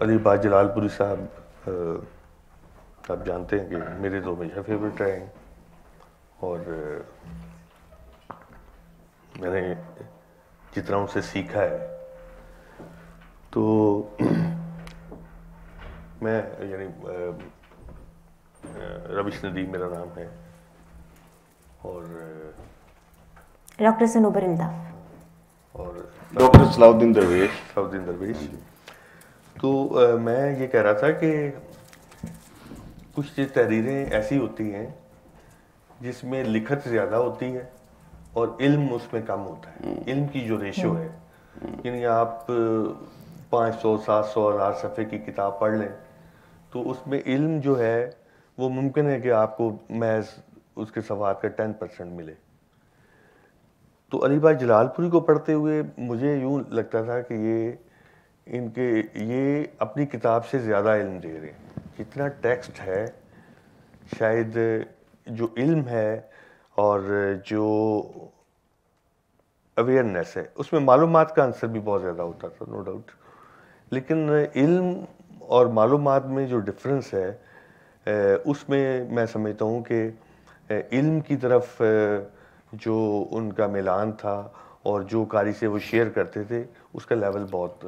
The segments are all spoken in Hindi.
बा जलालपुरी साहब आप जानते हैं कि मेरे दो मेजर फेवरेट रहे हैं और मैंने जितना उनसे सीखा है तो मैं यानी रविश नदी मेरा नाम है और डॉक्टर सनूबर और डॉक्टर सलाउद्दीन दरवेश सलाउद्दीन दरवेश हाँ तो आ, मैं ये कह रहा था कि कुछ तहरीरें ऐसी होती हैं जिसमें लिखत ज़्यादा होती है और इल्म उसमें कम होता है हम्म। इल्म की जो रेशो हम्म। है हम्म। यानी आप पाँच सौ सात सौ हज़ार सफ़े की किताब पढ़ लें तो उसमें इल्म जो है वो मुमकिन है कि आपको महज उसके सवाल का टेन परसेंट मिले तो अली भाई जलालपुरी को पढ़ते हुए मुझे यूँ लगता था कि ये इनके ये अपनी किताब से ज़्यादा इल्म दे रहे हैं जितना टेक्स्ट है शायद जो इल्म है और जो अवेयरनेस है उसमें मालूम का आंसर भी बहुत ज़्यादा होता था नो डाउट लेकिन इल्म और मालूम में जो डिफरेंस है उसमें मैं समझता हूँ कि इल्म की तरफ जो उनका मिलान था और जो कारी से वो शेयर करते थे उसका लेवल बहुत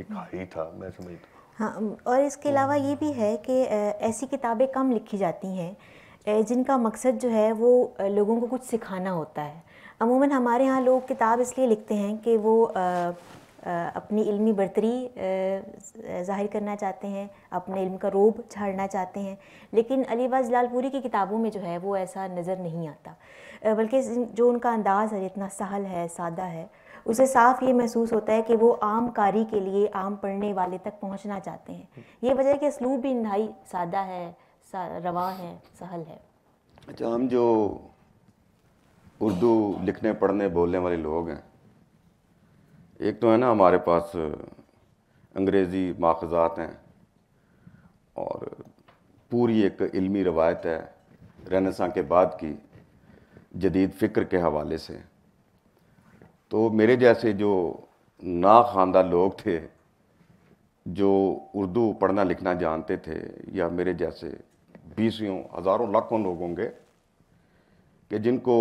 एक ही था मैं समझता हाँ और इसके अलावा ये भी है कि ऐसी किताबें कम लिखी जाती हैं जिनका मकसद जो है वो लोगों को कुछ सिखाना होता है अमूमन हमारे यहाँ लोग किताब इसलिए लिखते हैं कि वो अपनी इल्मी बर्तरी जाहिर करना चाहते हैं अपने इल्म का रोब झाड़ना चाहते हैं लेकिन अलीबाज लालपुरी की किताबों में जो है वो ऐसा नज़र नहीं आता बल्कि जो उनका अंदाज़ है इतना सहल है सादा है उसे साफ ये महसूस होता है कि वो आम कारी के लिए आम पढ़ने वाले तक पहुंचना चाहते हैं ये वजह है कि स्लूब भी नहाई सादा है सा, रवा है सहल है अच्छा हम जो उर्दू लिखने पढ़ने बोलने वाले लोग हैं एक तो है ना हमारे पास अंग्रेज़ी माखज़ात हैं और पूरी एक इल्मी रवायत है रहनसा के बाद की जदीद फ़िक्र के हवाले से तो मेरे जैसे जो ना खानदा लोग थे जो उर्दू पढ़ना लिखना जानते थे या मेरे जैसे बीसियों हज़ारों लाखों लोग होंगे कि जिनको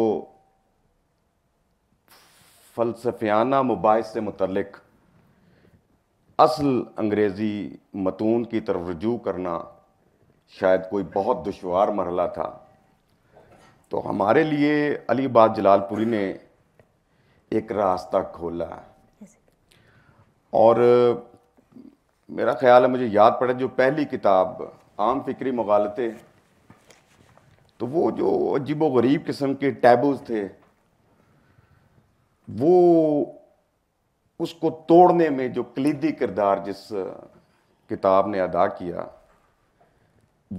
फलसफियाना मुबाइस से मुतलक असल अंग्रेज़ी मतून की तरफ रजू करना शायद कोई बहुत दुशवार मरला था तो हमारे लिए बाद जलालपुरी ने एक रास्ता खोला और मेरा ख्याल है मुझे याद पड़े जो पहली किताब आम फिक्री मगालते तो वो जो अजीब गरीब किस्म के टैबूज थे वो उसको तोड़ने में जो कलीदी किरदार जिस किताब ने अदा किया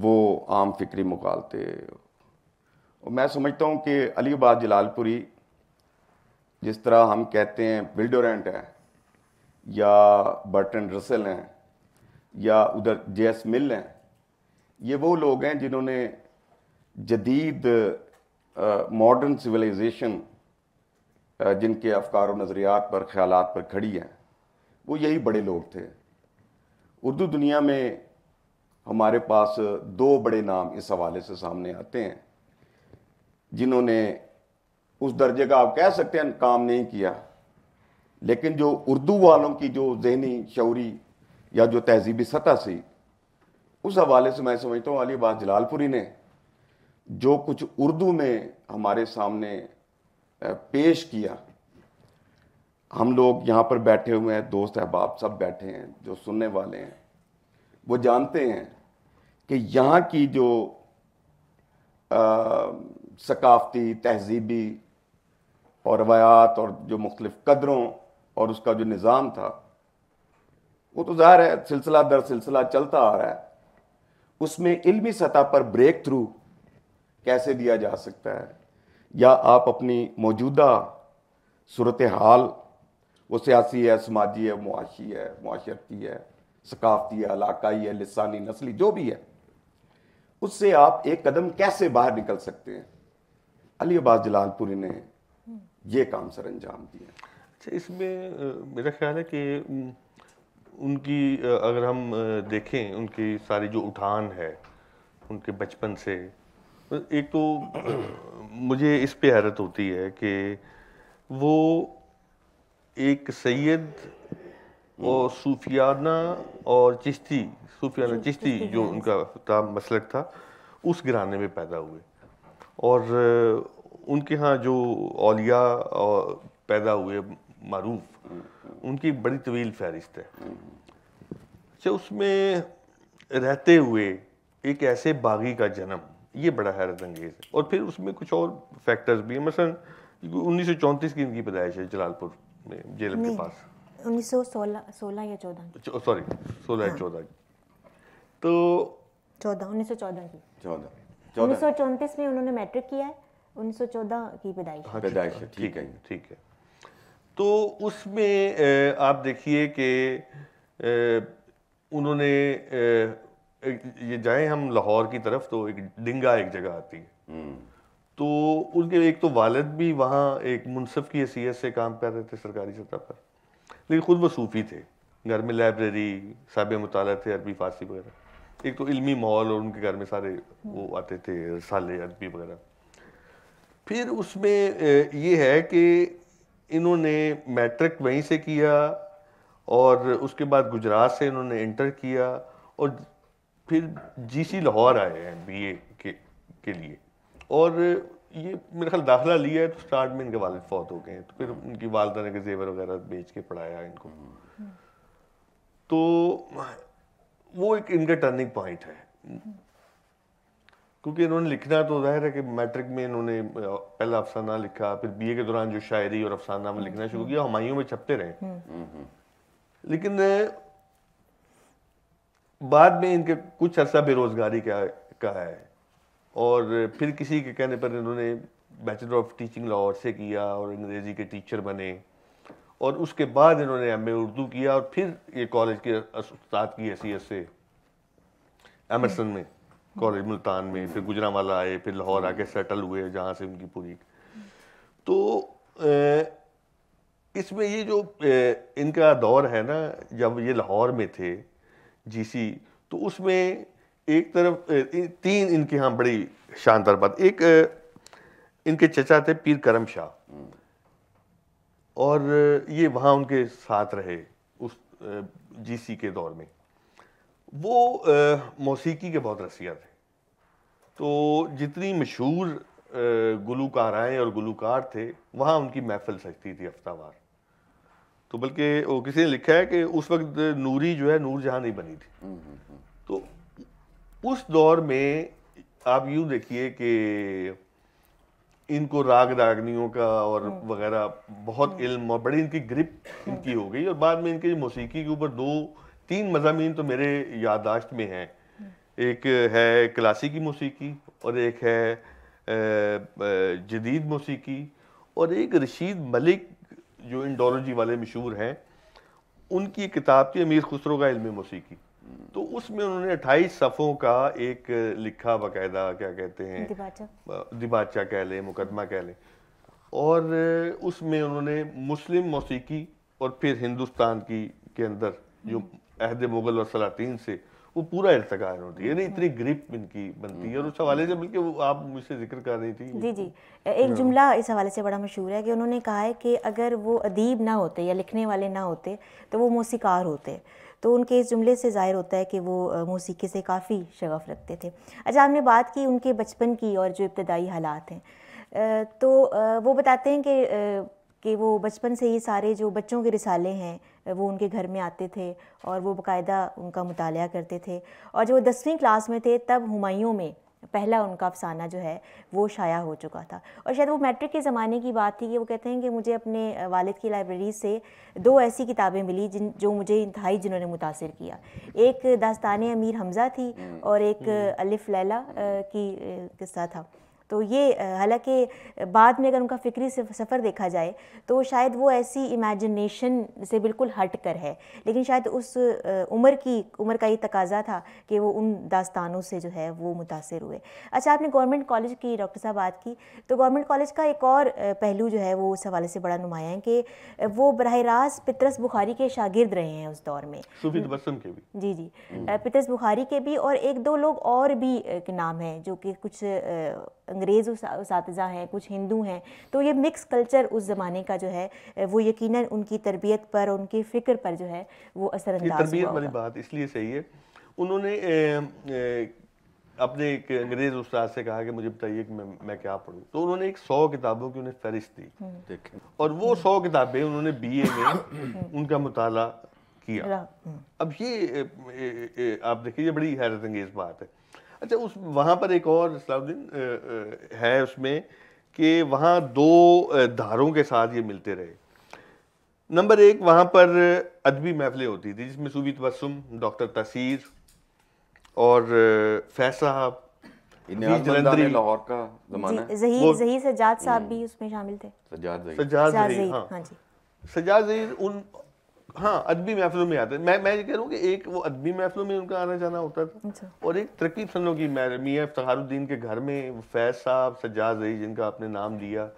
वो आम फिक्री मकालते और मैं समझता हूँ कि अलीबाद जलालपुरी जिस तरह हम कहते हैं बिल्डोरेंट हैं या बर्टन रसल हैं या उधर जेस मिल हैं ये वो लोग हैं जिन्होंने जदीद मॉडर्न सिविलाइजेशन जिनके अफकार और नज़रियात पर ख्याल पर खड़ी हैं वो यही बड़े लोग थे उर्दू दुनिया में हमारे पास दो बड़े नाम इस हवाले से सामने आते हैं जिन्होंने उस दर्जे का आप कह सकते हैं काम नहीं किया लेकिन जो उर्दू वालों की जो जहनी शौरी या जो तहजीबी सतह सी उस हवाले से मैं समझता हूँ अली बात जलालपुरी ने जो कुछ उर्दू में हमारे सामने पेश किया हम लोग यहाँ पर बैठे हुए हैं दोस्त अहबाब सब बैठे हैं जो सुनने वाले हैं वो जानते हैं कि यहाँ की जो सकाफती तहजीबी और रवायात और जो मुख्तलिफ कदरों और उसका जो निज़ाम था वो तो ज़ाहिर है सिलसिला दर सिलसिला चलता आ रहा है उसमें इल्मी सतह पर ब्रेक थ्रू कैसे दिया जा सकता है या आप अपनी मौजूदा सूरत हाल वो सियासी है समाजी है मुआशी है मुआशरती है सकाफती है इलाकाई है लसानी नस्ली जो भी है उससे आप एक कदम कैसे बाहर निकल सकते हैं अली अब्बास जलालपुरी ने ये काम सर अंजाम दिए अच्छा इसमें मेरा ख्याल है कि उनकी अगर हम देखें उनकी सारी जो उठान है उनके बचपन से एक तो मुझे इस पे हैरत होती है कि वो एक सैयद हम्म। और सूफियाना और चिश्ती सूफियाना चिश्ती जो उनका मसलक था उस घराने में पैदा हुए और उनके यहाँ जो औलिया और पैदा हुए मरूफ उनकी बड़ी तवील फहरिस्त है अच्छा उसमें रहते हुए एक ऐसे बागी का जन्म ये बड़ा हैरत अंगेज है और फिर उसमें कुछ और फैक्टर्स भी हैं मसलन उन्नीस सौ चौंतीस की इनकी पैदाइश है जलालपुर में जेलम के पास उन्नीस सौ सोलह सोलह या चौदह सॉरी सोलह या हाँ। चौदह तो चौदह उन्नीस सौ चौदह की चौदह उन्नीस सौ चौंतीस में उन्होंने मैट्रिक किया है 1914 की पैदाइश हाँ, पैदाइश ठीक है ठीक है तो उसमें आप देखिए कि उन्होंने ये जाएं हम लाहौर की तरफ तो एक डिंगा एक जगह आती है हम्म। तो उनके एक तो वालद भी वहाँ एक मुनसफ की हैसीत से काम कर रहे थे सरकारी सतह पर लेकिन ख़ुद वो सूफ़ी थे घर में लाइब्रेरी साब मताल थे अरबी फ़ारसी वगैरह एक तो इल्मी माहौल और उनके घर में सारे वो आते थे साले अरबी वगैरह फिर उसमें ये है कि इन्होंने मैट्रिक वहीं से किया और उसके बाद गुजरात से इन्होंने इंटर किया और फिर जीसी लाहौर आए हैं बीए के के लिए और ये मेरे ख्याल दाखिला लिया है तो स्टार्ट में इनके वालद फौत हो गए हैं तो फिर उनकी वालदा ने जेवर वगैरह बेच के पढ़ाया इनको तो वो एक इनका टर्निंग पॉइंट है क्योंकि इन्होंने लिखना तो जाहिर है कि मैट्रिक में इन्होंने पहला अफसाना लिखा फिर बीए के दौरान जो शायरी और अफसाना में लिखना शुरू किया हमायों में छपते रहे हम्म। हम्म। लेकिन बाद में इनके कुछ अरसा बेरोजगारी का का है और फिर किसी के कहने पर इन्होंने बैचलर ऑफ टीचिंग लाहौर से किया और अंग्रेज़ी के टीचर बने और उसके बाद इन्होंने एम उर्दू किया और फिर ये कॉलेज के उस्ताद की हैसियत से एमरसन में कॉलेज मुल्तान में फिर गुजरावाला आए फिर लाहौर आके सेटल हुए जहाँ से उनकी पूरी तो इसमें ये जो इनका दौर है ना जब ये लाहौर में थे जीसी तो उसमें एक तरफ तीन इनके यहाँ बड़ी शानदार बात एक इनके चचा थे पीर करम शाह और ये वहाँ उनके साथ रहे उस जीसी के दौर में वो मौसीकी के बहुत रसिया थे तो जितनी मशहूर गुलकाराएँ और गुलकार थे वहाँ उनकी महफिल सजती थी हफ्तावार तो बल्कि वो किसी ने लिखा है कि उस वक्त नूरी जो है नूर जहाँ नहीं बनी थी तो उस दौर में आप यूँ देखिए कि इनको राग रागनियों का और हम्म। वगैरह बहुत हम्म। इल्म और बड़ी इनकी ग्रिप इनकी हो गई और बाद में इनके मौसीकी के ऊपर दो तीन मजामी तो मेरे यादाश्त में हैं एक है क्लासिकी मौसीकी और एक है जदीद मौसीकी और एक रशीद मलिक जो इंडोलॉजी वाले मशहूर हैं उनकी किताब थी अमीर खुसरो का इल्म मौसीकी तो उसमें उन्होंने अट्ठाईस सफ़ों का एक लिखा बाकायदा क्या कहते हैं दिबाचा दिबाचा कह लें मुकदमा कह लें और उसमें उन्होंने मुस्लिम मौसीकी और फिर हिंदुस्तान की के अंदर जो अहद मुगल और सलातीन से वो पूरा इरतका इन्होंने है नहीं इतनी ग्रिप इनकी बनती है और उस हवाले से बल्कि वो आप मुझसे जिक्र कर रही थी जी जी एक हाँ। जुमला इस हवाले से बड़ा मशहूर है कि उन्होंने कहा है कि अगर वो अदीब ना होते या लिखने वाले ना होते तो वो मौसीकार होते तो उनके इस जुमले से ज़ाहिर होता है कि वो मौसीकी से काफ़ी शगफ़ रखते थे अच्छा आपने बात की उनके बचपन की और जो इब्तदाई हालात हैं तो वो बताते हैं कि कि वो बचपन से ही सारे जो बच्चों के रिसाले हैं वो उनके घर में आते थे और वो बाकायदा उनका मुताल करते थे और जब वो दसवीं क्लास में थे तब हमायों में पहला उनका अफसाना जो है वो शाया हो चुका था और शायद वो मैट्रिक के ज़माने की बात थी कि वो कहते हैं कि मुझे अपने वालिद की लाइब्रेरी से दो ऐसी किताबें मिली जिन जो मुझे इंतहाई जिन्होंने मुतासर किया एक दास्तान अमीर हमज़ा थी हम्म। और एक हम्म। अलिफ लैला की किस्सा था तो ये हालांकि बाद में अगर उनका फ़िक्री सफ़र देखा जाए तो शायद वो ऐसी इमेजिनेशन से बिल्कुल हट कर है लेकिन शायद उस उम्र की उम्र का ये तकाजा था कि वो उन दास्तानों से जो है वो मुतासर हुए अच्छा आपने गवर्नमेंट कॉलेज की डॉक्टर साहब बात की तो गवर्नमेंट कॉलेज का एक और पहलू जो है वो उस हवाले से बड़ा नुमाया है कि वो बरह रास्त पितरस बुखारी के शागिर्द रहे हैं उस दौर में के भी जी जी हम्म। पितरस बुखारी के भी और एक दो लोग और भी नाम हैं जो कि कुछ अंग्रेज़ उस हैं कुछ हिंदू हैं तो ये मिक्स कल्चर उस ज़माने का जो है वो यकीन उनकी तरबियत पर उनकी फ़िक्र पर जो है वो असरअंदाज तरबियत वाली बात इसलिए सही है उन्होंने ए, ए, अपने एक अंग्रेज उस्ताद से कहा कि मुझे बताइए कि मैं मैं क्या पढ़ूँ तो उन्होंने एक सौ किताबों की उन्हें फहरिश दी हम्म। देखें और वो सौ किताबें उन्होंने बी में उनका मताल किया हम्म। अब ये आप देखिए ये बड़ी हैरत अंगेज बात है अच्छा उस वहाँ पर एक और इस्लामुद्दीन है उसमें कि वहाँ दो धारों के साथ ये मिलते रहे नंबर एक वहाँ पर अदबी महफिलें होती थी जिसमें सूबी तबसम डॉक्टर तसीर और फैज साहब लाहौर का जमाना सजाद साहब हम्म। भी उसमें शामिल थे सजाद सजाद हाँ, हाँ जी सजाद उन हाँ अदबी महफिलों में आते मैं मैं ये कह रहा हूँ कि एक वो अदबी महफिलों में उनका आना जाना होता था अच्छा। और एक तरक्की पसंदों की मियाँ इफ्तारुद्दीन के घर में फैज साहब सज्जाद रही जिनका आपने नाम लिया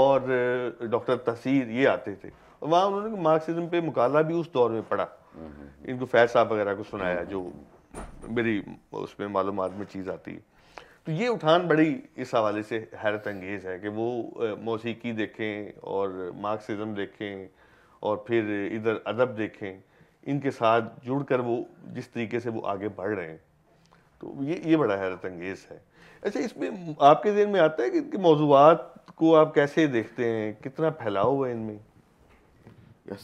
और डॉक्टर तसीर ये आते थे और वहाँ उन्होंने मार्क्सिज्म पे मुकाला भी उस दौर में पढ़ा इनको फैज साहब वगैरह को सुनाया जो मेरी उसमें मालूम में चीज़ आती है तो ये उठान बड़ी इस हवाले से हैरत अंगेज़ है कि वो मौसीकी देखें और मार्क्सिज्म देखें और फिर इधर अदब देखें इनके साथ जुड़कर वो जिस तरीके से वो आगे बढ़ रहे हैं तो ये ये बड़ा हैरत अंगेज है अच्छा इसमें आपके जहन में आता है कि इनके मौजूद को आप कैसे देखते हैं कितना फैलाव हुआ है इनमें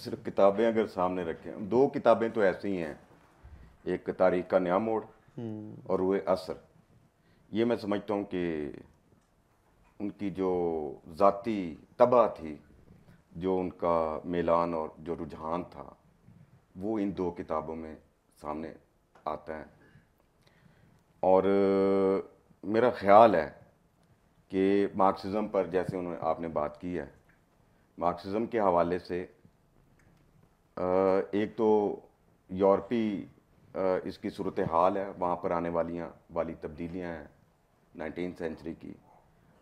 सिर्फ किताबें अगर सामने रखें दो किताबें तो ऐसी ही हैं एक तारीख का नया मोड़ हम्म। और वो असर ये मैं समझता हूँ कि उनकी जो ज़ाती तबाह थी जो उनका मिलान और जो रुझान था वो इन दो किताबों में सामने आता है और मेरा ख्याल है कि मार्क्सिज्म पर जैसे उन्होंने आपने बात की है मार्क्सिज्म के हवाले से एक तो यूरोपी इसकी सूरत हाल है वहाँ पर आने वाली वाली तब्दीलियाँ हैं नाइनटीन सेंचुरी की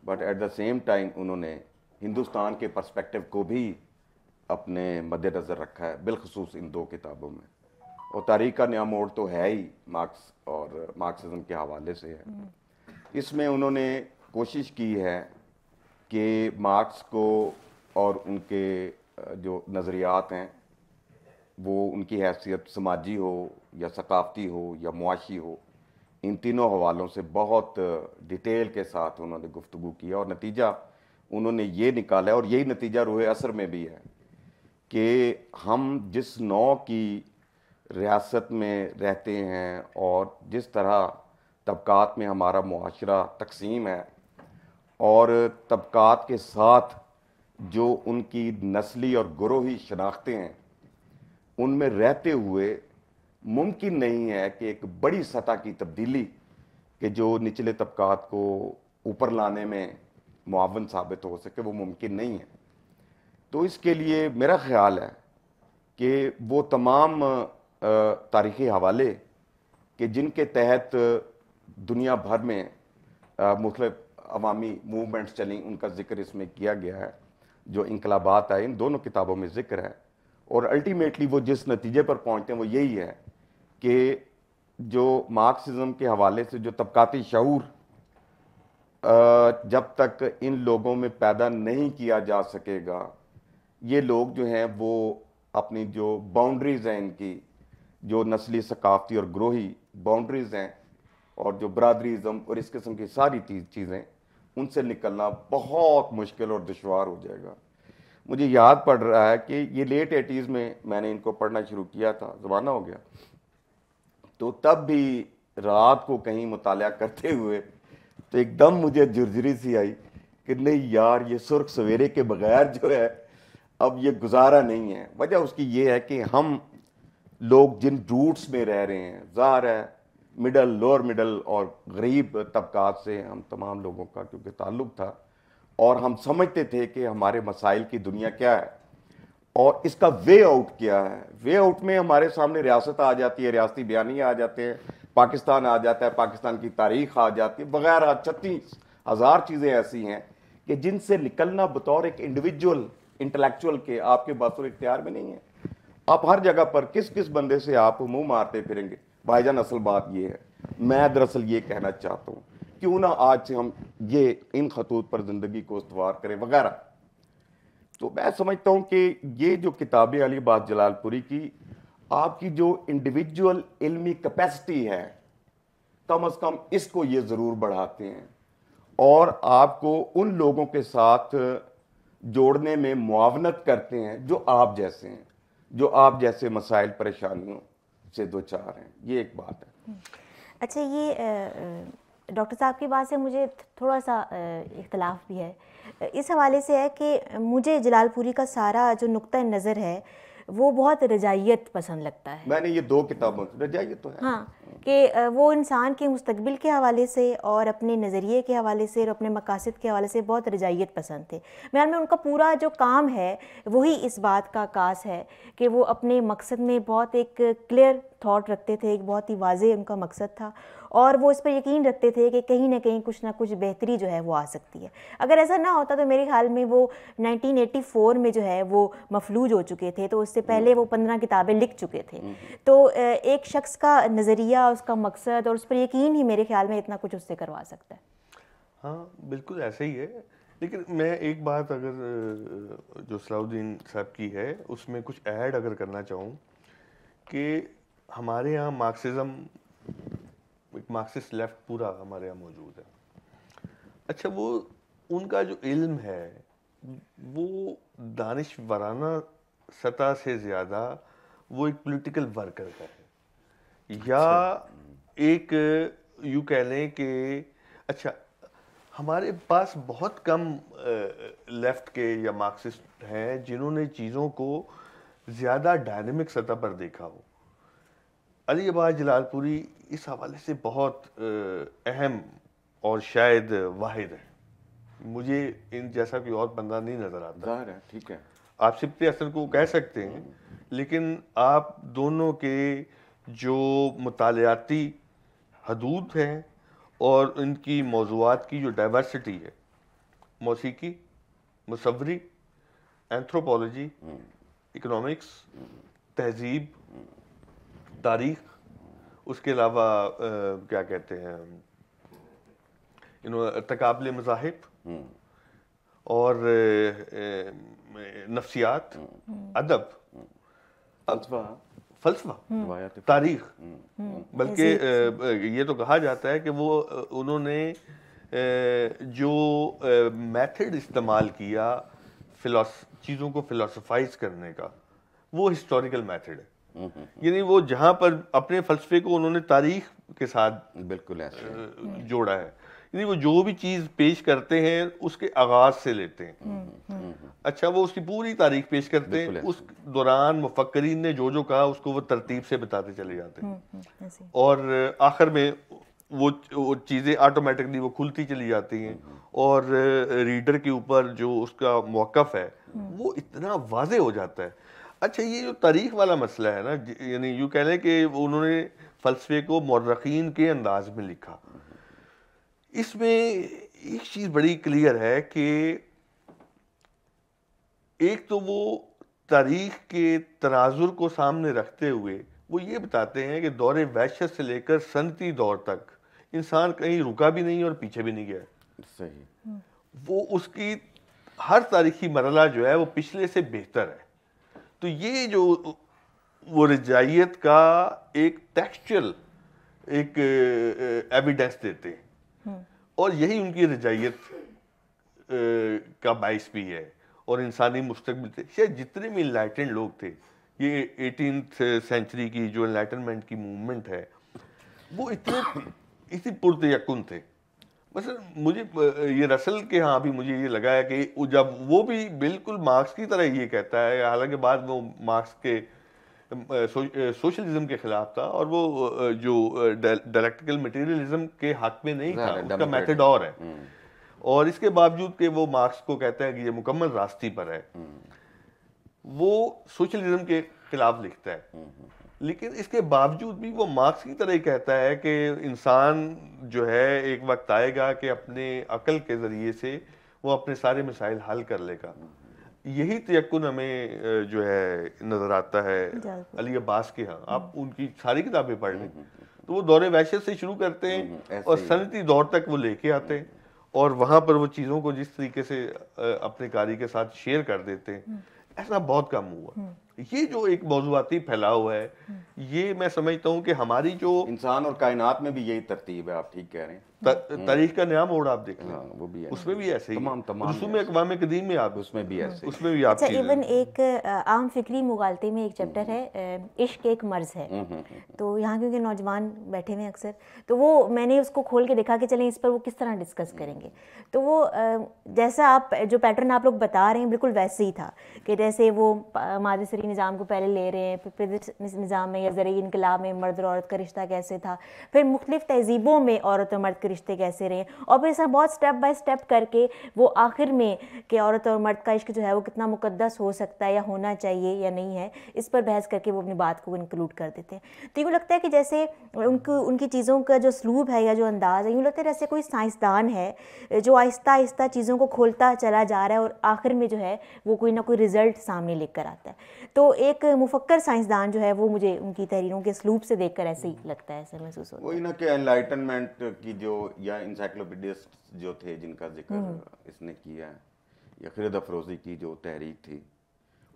but at the same time उन्होंने हिंदुस्तान के पर्सपेक्टिव को भी अपने मद्देनज़र रखा है बिलखसूस इन दो किताबों में और तारीख का नया मोड़ तो है ही मार्क्स और मार्क्सिज्म के हवाले से है इसमें उन्होंने कोशिश की है कि मार्क्स को और उनके जो नज़रियात हैं वो उनकी हैसियत समाजी हो या सकाफ़ती हो या मुआशी हो इन तीनों हवालों से बहुत डिटेल के साथ उन्होंने गुफ्तु की और नतीजा उन्होंने ये निकाला और यही नतीजा रोहे असर में भी है कि हम जिस नौ की रियासत में रहते हैं और जिस तरह तबक़ात में हमारा मुआरा तकसीम है और तबक़ात के साथ जो उनकी नस्ली और ग्रोही शनाख्तें हैं उनमें रहते हुए मुमकिन नहीं है कि एक बड़ी सतह की तब्दीली के जो निचले तबक़ात को ऊपर लाने में मुआवन साबित हो सके वो मुमकिन नहीं है तो इसके लिए मेरा ख्याल है कि वो तमाम तारीखी हवाले कि जिनके तहत दुनिया भर में मुख्तफ अवामी मूवमेंट्स चली उनका जिक्र इसमें किया गया है जो इनकलाबात आए इन दोनों किताबों में जिक्र है और अल्टीमेटली वो जिस नतीजे पर पहुँचते हैं वो यही है कि जो मार्क्सिज्म के हवाले से जो तबकती शूर जब तक इन लोगों में पैदा नहीं किया जा सकेगा ये लोग जो हैं वो अपनी जो बाउंड्रीज़ हैं इनकी जो नस्ली सकाफ़ती और ग्रोही बाउंड्रीज़ हैं और जो बरदरीज़म और इस किस्म की सारी चीज़ें उनसे निकलना बहुत मुश्किल और दुशवार हो जाएगा मुझे याद पड़ रहा है कि ये लेट एटीज़ में मैंने इनको पढ़ना शुरू किया था ज़माना हो गया तो तब भी रात को कहीं मुताल करते हुए तो एकदम मुझे जुर्जरी सी आई कि नहीं यार ये सुर्ख सवेरे के बगैर जो है अब ये गुजारा नहीं है वजह उसकी ये है कि हम लोग जिन रूट्स में रह रहे हैं ज़ाहिर है मिडल लोअर मिडल और गरीब तबकात से हम तमाम लोगों का क्योंकि ताल्लुक था और हम समझते थे कि हमारे मसाइल की दुनिया क्या है और इसका वे आउट क्या है वे आउट में हमारे सामने रियासत आ जाती है रियासती बयानी आ जाते हैं पाकिस्तान आ जाता है पाकिस्तान की तारीख आ जाती है वगैरह छत्तीस हज़ार चीज़ें ऐसी हैं कि जिनसे निकलना बतौर एक इंडिविजुअल इंटेलेक्चुअल के आपके बासुर इख्तियार में नहीं है आप हर जगह पर किस किस बंदे से आप मुंह मारते फिरेंगे भाईजान असल बात यह है मैं दरअसल ये कहना चाहता हूँ क्यों ना आज से हम ये इन खतूत पर ज़िंदगी को उसवार करें वगैरह तो मैं समझता हूँ कि ये जो किताबें अली बात जलालपुरी की आपकी जो इंडिविजुअल इल्मी कैपेसिटी है कम अज़ कम इसको ये ज़रूर बढ़ाते हैं और आपको उन लोगों के साथ जोड़ने में मुआवनत करते हैं जो आप जैसे हैं जो आप जैसे मसाइल परेशानियों से दो चार हैं ये एक बात है अच्छा ये डॉक्टर साहब की बात से मुझे थोड़ा सा इख्तलाफ भी है इस हवाले से है कि मुझे जलालपुरी का सारा जो नुक़ नज़र है वो बहुत रजाइत पसंद लगता है मैंने ये दो किताबों रजाइत तो है हाँ कि वो इंसान के मुस्तबिल के हवाले से और अपने नज़रिए के हवाले से और अपने मकासद के हवाले से बहुत रजाइत पसंद थे मैं में उनका पूरा जो काम है वही इस बात का आकाश है कि वो अपने मकसद में बहुत एक क्लियर थाट रखते थे एक बहुत ही वाज उनका मकसद था और वो इस पर यकीन रखते थे कि कहीं ना कहीं कुछ ना कुछ बेहतरी जो है वो आ सकती है अगर ऐसा ना होता तो मेरे ख्याल में वो 1984 में जो है वो मफलूज हो चुके थे तो उससे पहले वो पंद्रह किताबें लिख चुके थे हम्म। तो एक शख्स का नज़रिया उसका मकसद और उस पर यकीन ही मेरे ख्याल में इतना कुछ उससे करवा सकता है हाँ बिल्कुल ऐसा ही है लेकिन मैं एक बात अगर जो सलाउद्दीन साहब की है उसमें कुछ ऐड अगर करना चाहूँ कि हमारे यहाँ मार्क्सिज्म एक मार्क्सिस्ट लेफ्ट पूरा हमारे यहाँ मौजूद है अच्छा वो उनका जो इल्म है वो दानिश वराना सतह से ज़्यादा वो एक पॉलिटिकल वर्कर का है या अच्छा। एक यूँ कह लें कि अच्छा हमारे पास बहुत कम लेफ़्ट के या मार्क्सिस्ट हैं जिन्होंने चीज़ों को ज़्यादा डायनेमिक सतह पर देखा हो अली अबाज जलालपुरी इस हवाले से बहुत अहम और शायद वाहिद है मुझे इन जैसा कोई और बंदा नहीं नज़र आता है ठीक है आप सिप्ते असर को कह सकते हैं लेकिन आप दोनों के जो मतलियाती हदूद हैं और इनकी मौजूद की जो डाइवर्सिटी है मौसीकी मसवरी एंथ्रोपोलॉजी इकनॉमिक्स तहजीब तारीख उसके अलावा क्या कहते हैं इन तकबल मजाहब हम्म। और नफ्सियात हम्म। अदब हम्म। फलसफा तारीख बल्कि ये तो कहा जाता है कि वो उन्होंने जो मेथड इस्तेमाल किया फिलोस चीज़ों को फिलोसफाइज करने का वो हिस्टोरिकल मेथड है यानी वो जहाँ पर अपने फलसफे को उन्होंने तारीख के साथ बिल्कुल ऐसे जोड़ा है यानी वो जो भी चीज़ पेश करते हैं उसके आगाज से लेते हैं हम्म, हम्म, हम्म। अच्छा वो उसकी पूरी तारीख पेश करते हैं उस दौरान मुफक्रीन ने जो जो कहा उसको वो तरतीब से बताते चले जाते हैं और आखिर में वो वो चीज़ें ऑटोमेटिकली वो खुलती चली जाती हैं और रीडर के ऊपर जो उसका मौक़ है वो इतना वाज हो जाता है अच्छा ये जो तारीख वाला मसला है ना यानी यूँ कह लें कि उन्होंने फ़लसफे को मौरखीन के अंदाज में लिखा इसमें एक चीज़ बड़ी क्लियर है कि एक तो वो तारीख के तनाजुर को सामने रखते हुए वो ये बताते हैं कि दौरे वैश्य से लेकर सनती दौर तक इंसान कहीं रुका भी नहीं और पीछे भी नहीं गया सही वो उसकी हर तारीखी मरला जो है वो पिछले से बेहतर है तो ये जो वो रजाइत का एक टेक्सचुअल एक एविडेंस देते हैं हम्म। और यही उनकी रजाइत का बाइस भी है और इंसानी मुस्तबिल थे शायद जितने भी इलाइटेंड लोग थे ये एटीन सेंचुरी की जो इलाइटनमेंट की मूवमेंट है वो इतने इसी पुरतयकुन थे बस मुझे ये रसल के यहाँ भी मुझे ये लगा है कि जब वो भी बिल्कुल मार्क्स की तरह ये कहता है हालांकि बाद वो मार्क्स के सोशलिज्म के खिलाफ था और वो जो डायलेक्टिकल मटेरियलिज्म के हाथ में नहीं था उसका मेथड और है हम्म। और इसके बावजूद के वो मार्क्स को कहते हैं कि ये मुकम्मल रास्ते पर है हम्म। वो सोशलिज्म के खिलाफ लिखता है हम्म, लेकिन इसके बावजूद भी वो मार्क्स की तरह ही कहता है कि इंसान जो है एक वक्त आएगा कि अपने अकल के ज़रिए से वो अपने सारे मिसाइल हल कर लेगा यही तयकुन हमें जो है नज़र आता है अली अब्बास के यहाँ आप हम्म। उनकी सारी किताबें पढ़ लें हम्म, हम्म, तो वो दौरे वैशत से शुरू करते हैं और सनती दौर तक वो लेके आते हैं और वहाँ पर वो चीज़ों को जिस तरीके से अपने कारी के साथ शेयर कर देते हैं ऐसा बहुत कम हुआ ये जो एक मौजूदी फैलाव है ये मैं समझता हूँ कि हमारी जो इंसान और कायनात में भी यही तरतीब है आप ठीक कह रहे हैं तारीख का नया मोड़ आप देख लें हाँ, वो भी उसमें भी ऐसे तमाम तमाम उसमें अकवाम कदीम में आप उसमें भी ऐसे उसमें भी आप अच्छा, इवन एक आम फिक्री मुगालते में एक चैप्टर हम्म, है इश्क एक मर्ज है हम्म, हम्म, तो यहाँ क्योंकि नौजवान बैठे हुए अक्सर तो वो मैंने उसको खोल के देखा कि चले इस पर वो किस तरह डिस्कस करेंगे तो वो जैसा आप जो पैटर्न आप लोग बता रहे हैं बिल्कुल वैसे ही था कि जैसे वो माद फखरी निज़ाम को पहले ले रहे हैं फिर निज़ाम में या ज़रिए इनकलाब में मर्द और औरत का रिश्ता कैसे था फिर मुख्तलिफ़ तहजीबों में औरत और मर्द के रिश्ते कैसे रहे और फिर इस बहुत स्टेप बाय स्टेप करके वो आखिर में कि औरत और मर्द का इश्क जो है वो कितना मुकदस हो सकता है या होना चाहिए या नहीं है इस पर बहस करके वो अपनी बात को इंक्लूड कर देते हैं तो यूँ लगता है कि जैसे उनको उनकी चीज़ों का जो स्लूब है या जो अंदाज़ है यूँ लगता है जैसे कोई साइंसदान है जो आहिस्ता आहिस्ता चीज़ों को खोलता चला जा रहा है और आखिर में जो है वो कोई ना कोई रिज़ल्ट सामने लेकर आता है तो एक मुफक्र साइंसदान जो है वो मुझे उनकी तहरीरों के स्लूप से देखकर ऐसे ही लगता है ऐसे महसूस होता वही ना कि एनलाइटनमेंट की जो या इंसाइक्लोपीडियस्ट जो थे जिनका जिक्र हम्म। इसने किया या खिरद अफरोजी की जो तहरीक थी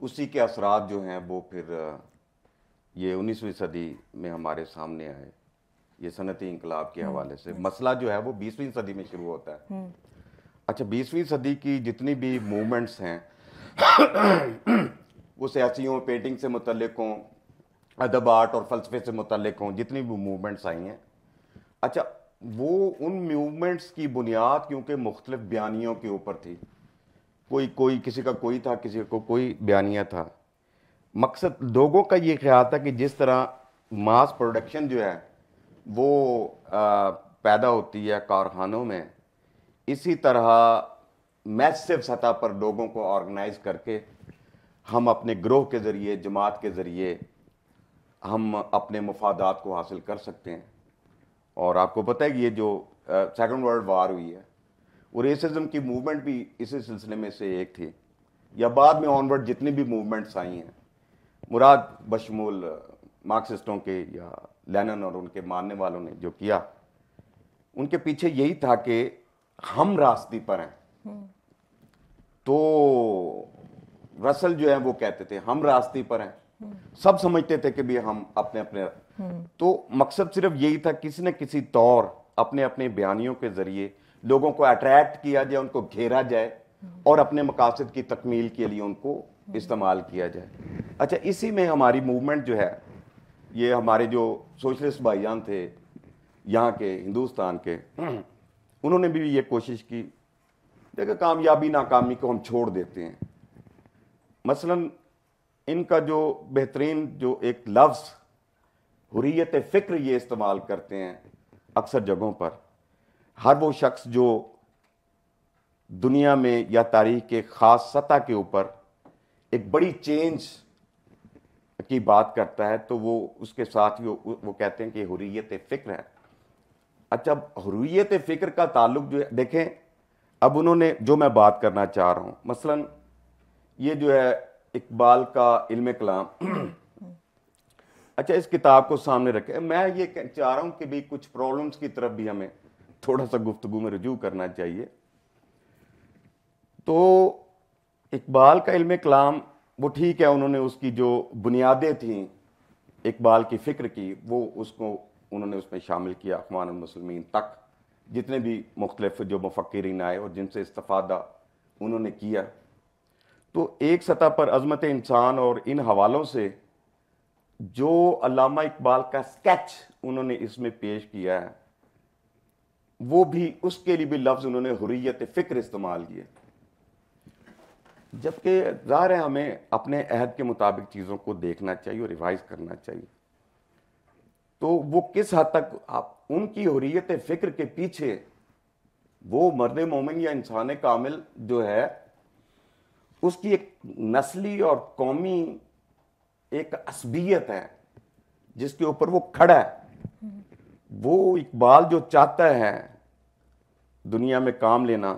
उसी के असरात जो हैं वो फिर ये उन्नीसवीं सदी में हमारे सामने आए ये सनती इनकलाब के हम्म। हवाले से हम्म। मसला जो है वो बीसवीं सदी में शुरू होता है अच्छा बीसवीं सदी की जितनी भी मूवमेंट्स हैं वो हों पेंटिंग से मुतलक हों अदब आर्ट और फलसफे से मुतलक हों जितनी भी मूवमेंट्स आई हैं अच्छा वो उन मूवमेंट्स की बुनियाद क्योंकि मुख्तलिफ बयानियों के ऊपर थी कोई कोई किसी का कोई था किसी को कोई बयानिया था मकसद लोगों का ये ख्याल था कि जिस तरह मास प्रोडक्शन जो है वो आ, पैदा होती है कारखानों में इसी तरह मैसिव सतह पर लोगों को ऑर्गेनाइज करके हम अपने ग्रोह के ज़रिए जमात के ज़रिए हम अपने मफादात को हासिल कर सकते हैं और आपको पता है कि ये जो सेकंड वर्ल्ड वार हुई है वो रेसिज्म की मूवमेंट भी इसी सिलसिले में से एक थी या बाद में ऑनवर्ड जितनी भी मूवमेंट्स आई हैं मुराद बशमूल मार्क्सिस्टों के या लेनन और उनके मानने वालों ने जो किया उनके पीछे यही था कि हम रास्ते पर हैं हम्म। तो रसल जो है वो कहते थे हम रास्ते पर हैं सब समझते थे कि भी हम अपने अपने तो मकसद सिर्फ यही था किसी न किसी तौर अपने अपने बयानियों के जरिए लोगों को अट्रैक्ट किया जाए उनको घेरा जाए और अपने मकासद की तकमील के लिए उनको इस्तेमाल किया जाए अच्छा इसी में हमारी मूवमेंट जो है ये हमारे जो सोशलिस्ट भाईजान थे यहाँ के हिंदुस्तान के उन्होंने भी ये कोशिश की देखो कामयाबी नाकामी को हम छोड़ देते हैं मसलन इनका जो बेहतरीन जो एक लफ्ज़ हुरियत फ़िक्र ये इस्तेमाल करते हैं अक्सर जगहों पर हर वो शख्स जो दुनिया में या तारीख के ख़ास सतह के ऊपर एक बड़ी चेंज की बात करता है तो वो उसके साथ ही वो, कहते हैं कि हुरियत फ़िक्र है अच्छा हुरियत फ़िक्र का ताल्लुक जो देखें अब उन्होंने जो मैं बात करना चाह रहा हूँ मसलन ये जो है इकबाल का इल्म कलाम अच्छा इस किताब को सामने रखें मैं ये चाह रहा हूँ कि भी कुछ प्रॉब्लम्स की तरफ भी हमें थोड़ा सा गुफ्तगु में रजू करना चाहिए तो इकबाल का इल्म कलाम वो ठीक है उन्होंने उसकी जो बुनियादें थी इकबाल की फ़िक्र की वो उसको उन्होंने उसमें शामिल किया अखवान मुसलमिन तक जितने भी मुख्तलिफ जो मफ़क्रीन आए और जिनसे इस्तफ़ादा उन्होंने किया तो एक सतह पर अजमत इंसान और इन हवालों से जो अलामा इकबाल का स्केच उन्होंने इसमें पेश किया है वो भी उसके लिए भी लफ्ज़ उन्होंने हुरियत फ़िक्र इस्तेमाल किए जबकि ज़ाहिर है हमें अपने अहद के मुताबिक चीज़ों को देखना चाहिए और रिवाइज करना चाहिए तो वो किस हद तक आप उनकी हुरियत फ़िक्र के पीछे वो मर्द मोमिन या इंसान कामिल जो है उसकी एक नस्ली और कौमी एक असबियत है जिसके ऊपर वो खड़ा है वो इकबाल जो चाहता है दुनिया में काम लेना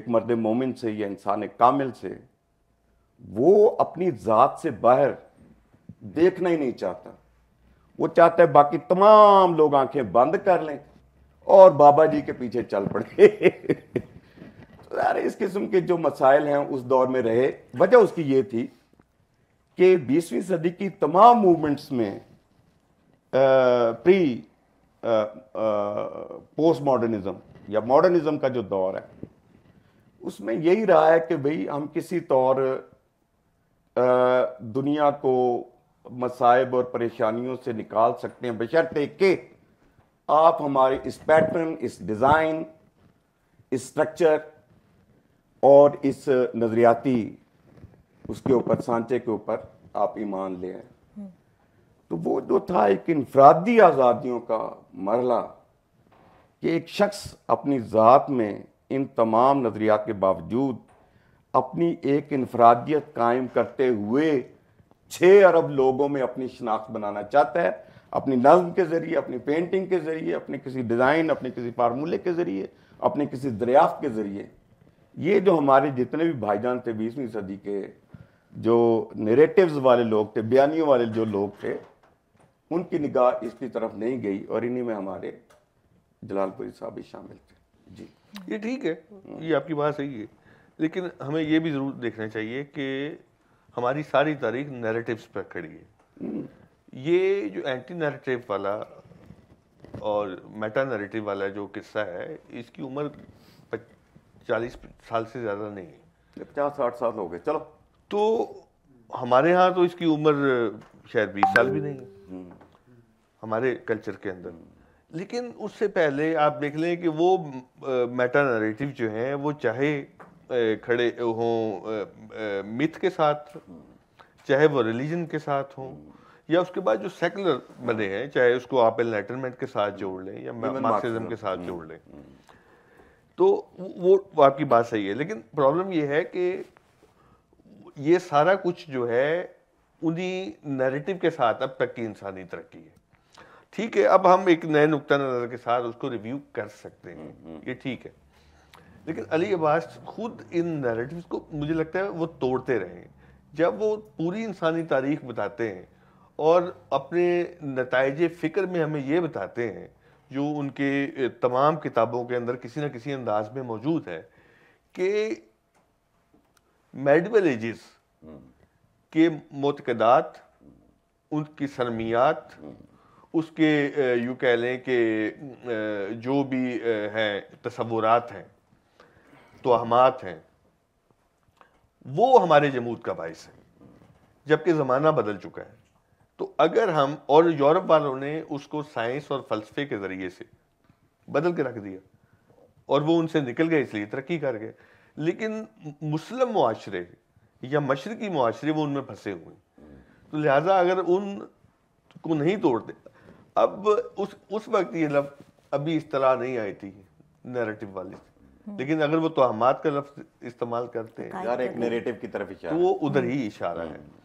एक मर्द मोमिन से या इंसान कामिल से वो अपनी ज़ात से बाहर देखना ही नहीं चाहता वो चाहता है बाकी तमाम लोग आंखें बंद कर लें और बाबा जी के पीछे चल पड़े सारे यार इस किस्म के जो मसाइल हैं उस दौर में रहे वजह उसकी ये थी कि बीसवीं सदी की तमाम मूवमेंट्स में आ, प्री पोस्ट मॉडर्निज्म या मॉडर्निज्म का जो दौर है उसमें यही रहा है कि भाई हम किसी तौर दुनिया को मसाइब और परेशानियों से निकाल सकते हैं बशर्ते कि आप हमारे इस पैटर्न इस डिज़ाइन इस स्ट्रक्चर और इस नज़रियाती उसके ऊपर सांचे के ऊपर आप ईमान ले आए हम्म। तो वो जो था एक इनफरादी आज़ादियों का मरला कि एक शख्स अपनी ज़ात में इन तमाम नज़रियात के बावजूद अपनी एक इनफरादियत कायम करते हुए छः अरब लोगों में अपनी शनाख्त बनाना चाहता है अपनी नज्म के ज़रिए अपनी पेंटिंग के ज़रिए अपने किसी डिज़ाइन अपने किसी फार्मूले के ज़रिए अपने किसी दरियाफ्त के ज़रिए ये जो हमारे जितने भी भाईजान थे बीसवीं सदी के जो नेरेटिव्स वाले लोग थे बयानियों वाले जो लोग थे उनकी निगाह इसकी तरफ नहीं गई और इन्हीं में हमारे जलालपुरी साहब भी शामिल थे जी ये ठीक है ये आपकी बात सही है लेकिन हमें ये भी ज़रूर देखना चाहिए कि हमारी सारी तारीख नैरेटिव्स पर खड़ी है हम्म। ये जो एंटी नैरेटिव वाला और मेटा नैरेटिव वाला जो किस्सा है इसकी उम्र चालीस साल से ज़्यादा नहीं है पचास साठ साल हो गए चलो तो हमारे यहाँ तो इसकी उम्र शायद बीस साल भी नहीं है हम्म। हमारे कल्चर के अंदर लेकिन उससे पहले आप देख लें कि वो मेटा नरेटिव जो हैं वो चाहे खड़े हों मिथ के साथ चाहे वो रिलीजन के साथ हों या उसके बाद जो सेकुलर बने हैं चाहे उसको आप एनलाइटनमेंट के साथ जोड़ लें या मार्क्सिज्म के साथ हम्म। जोड़ लें हम्म। तो वो, आपकी बात सही है लेकिन प्रॉब्लम ये है कि ये सारा कुछ जो है उन्हीं नैरेटिव के साथ अब तक की इंसानी तरक्की है ठीक है अब हम एक नए नुकता नज़र के साथ उसको रिव्यू कर सकते हैं हम्म, हम्म। ये ठीक है लेकिन अली अब्बास खुद इन नैरेटिव को मुझे लगता है वो तोड़ते रहे जब वो पूरी इंसानी तारीख बताते हैं और अपने नतज फ़िक्र में हमें ये बताते हैं जो उनके तमाम किताबों के अंदर किसी न किसी अंदाज में मौजूद है कि मेडिवल एजेस हम्म। के मतकदात उनकी सरमियात उसके यूँ कह लें कि जो भी हैं तस्वुरात हैं तोहमात हैं वो हमारे जमूद का बायस है जबकि ज़माना बदल चुका है तो अगर हम और यूरोप वालों ने उसको साइंस और फलसफे के ज़रिए से बदल के रख दिया और वो उनसे निकल गए इसलिए तरक्की कर गए लेकिन मुस्लिम माशरे या मशरकी माशरे वो उनमें फंसे हुए तो लिहाजा अगर उन को नहीं तोड़ते अब उस उस वक्त ये लफ्ज़ अभी इस तरह नहीं आई थी नैरेटिव वाली हम्म। लेकिन अगर वो तोहमात का लफ्ज़ इस्तेमाल करते हैं यार एक नैरेटिव की तरफ इशारा तो वो उधर ही इशारा है हम्म।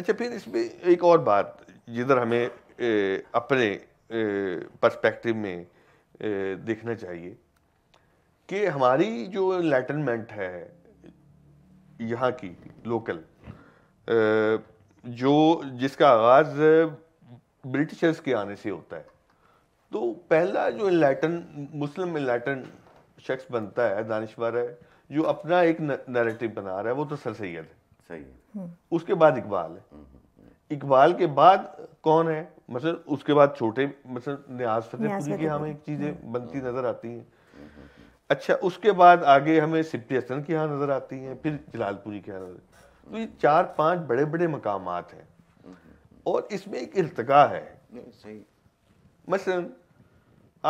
अच्छा फिर इसमें एक और बात जिधर हमें ए, अपने पर्सपेक्टिव में ए, देखना चाहिए कि हमारी जो लैटनमेंट है यहाँ की लोकल ए, जो जिसका आगाज़ ब्रिटिशर्स के आने से होता है तो पहला जो लैटन मुस्लिम लैटन शख्स बनता है दानिशवर है जो अपना एक नरेटिव बना रहा है वो तो सर सैद है सही है हम्म। उसके बाद इकबाल है इकबाल के बाद कौन है मतलब उसके बाद छोटे मतलब न्याज फतेहपुरी की हमें हाँ चीज़ें हम्म। बनती हम्म। नज़र आती हैं अच्छा उसके बाद आगे हमें सिप्पी हसन की यहाँ नज़र आती हैं फिर जलालपुरी की यहाँ तो ये चार पांच बड़े बड़े मकाम हैं और इसमें एक इर्तका है मसलन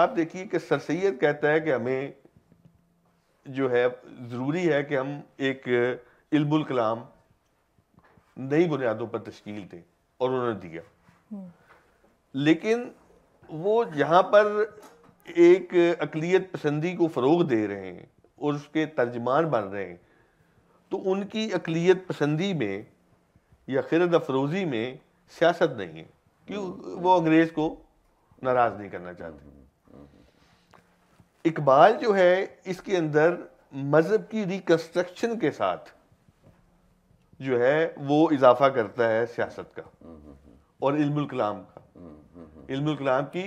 आप देखिए कि सर सैद कहता है कि हमें जो है ज़रूरी है कि हम एक इल्मुल कलाम नई बुनियादों पर तश्कील दें और उन्होंने दिया लेकिन वो यहाँ पर एक अकलीत पसंदी को फ़रोग दे रहे हैं और उसके तर्जमान बन रहे हैं तो उनकी अकलीत पसंदी में या खिरत अफरोज़ी में सियासत नहीं है क्यों वो अंग्रेज़ को नाराज़ नहीं करना चाहते इकबाल जो है इसके अंदर मज़हब की रिकन्स्ट्रक्शन के साथ जो है वो इजाफा करता है सियासत का और इल्मुल कलाम का इल्मुल कलाम की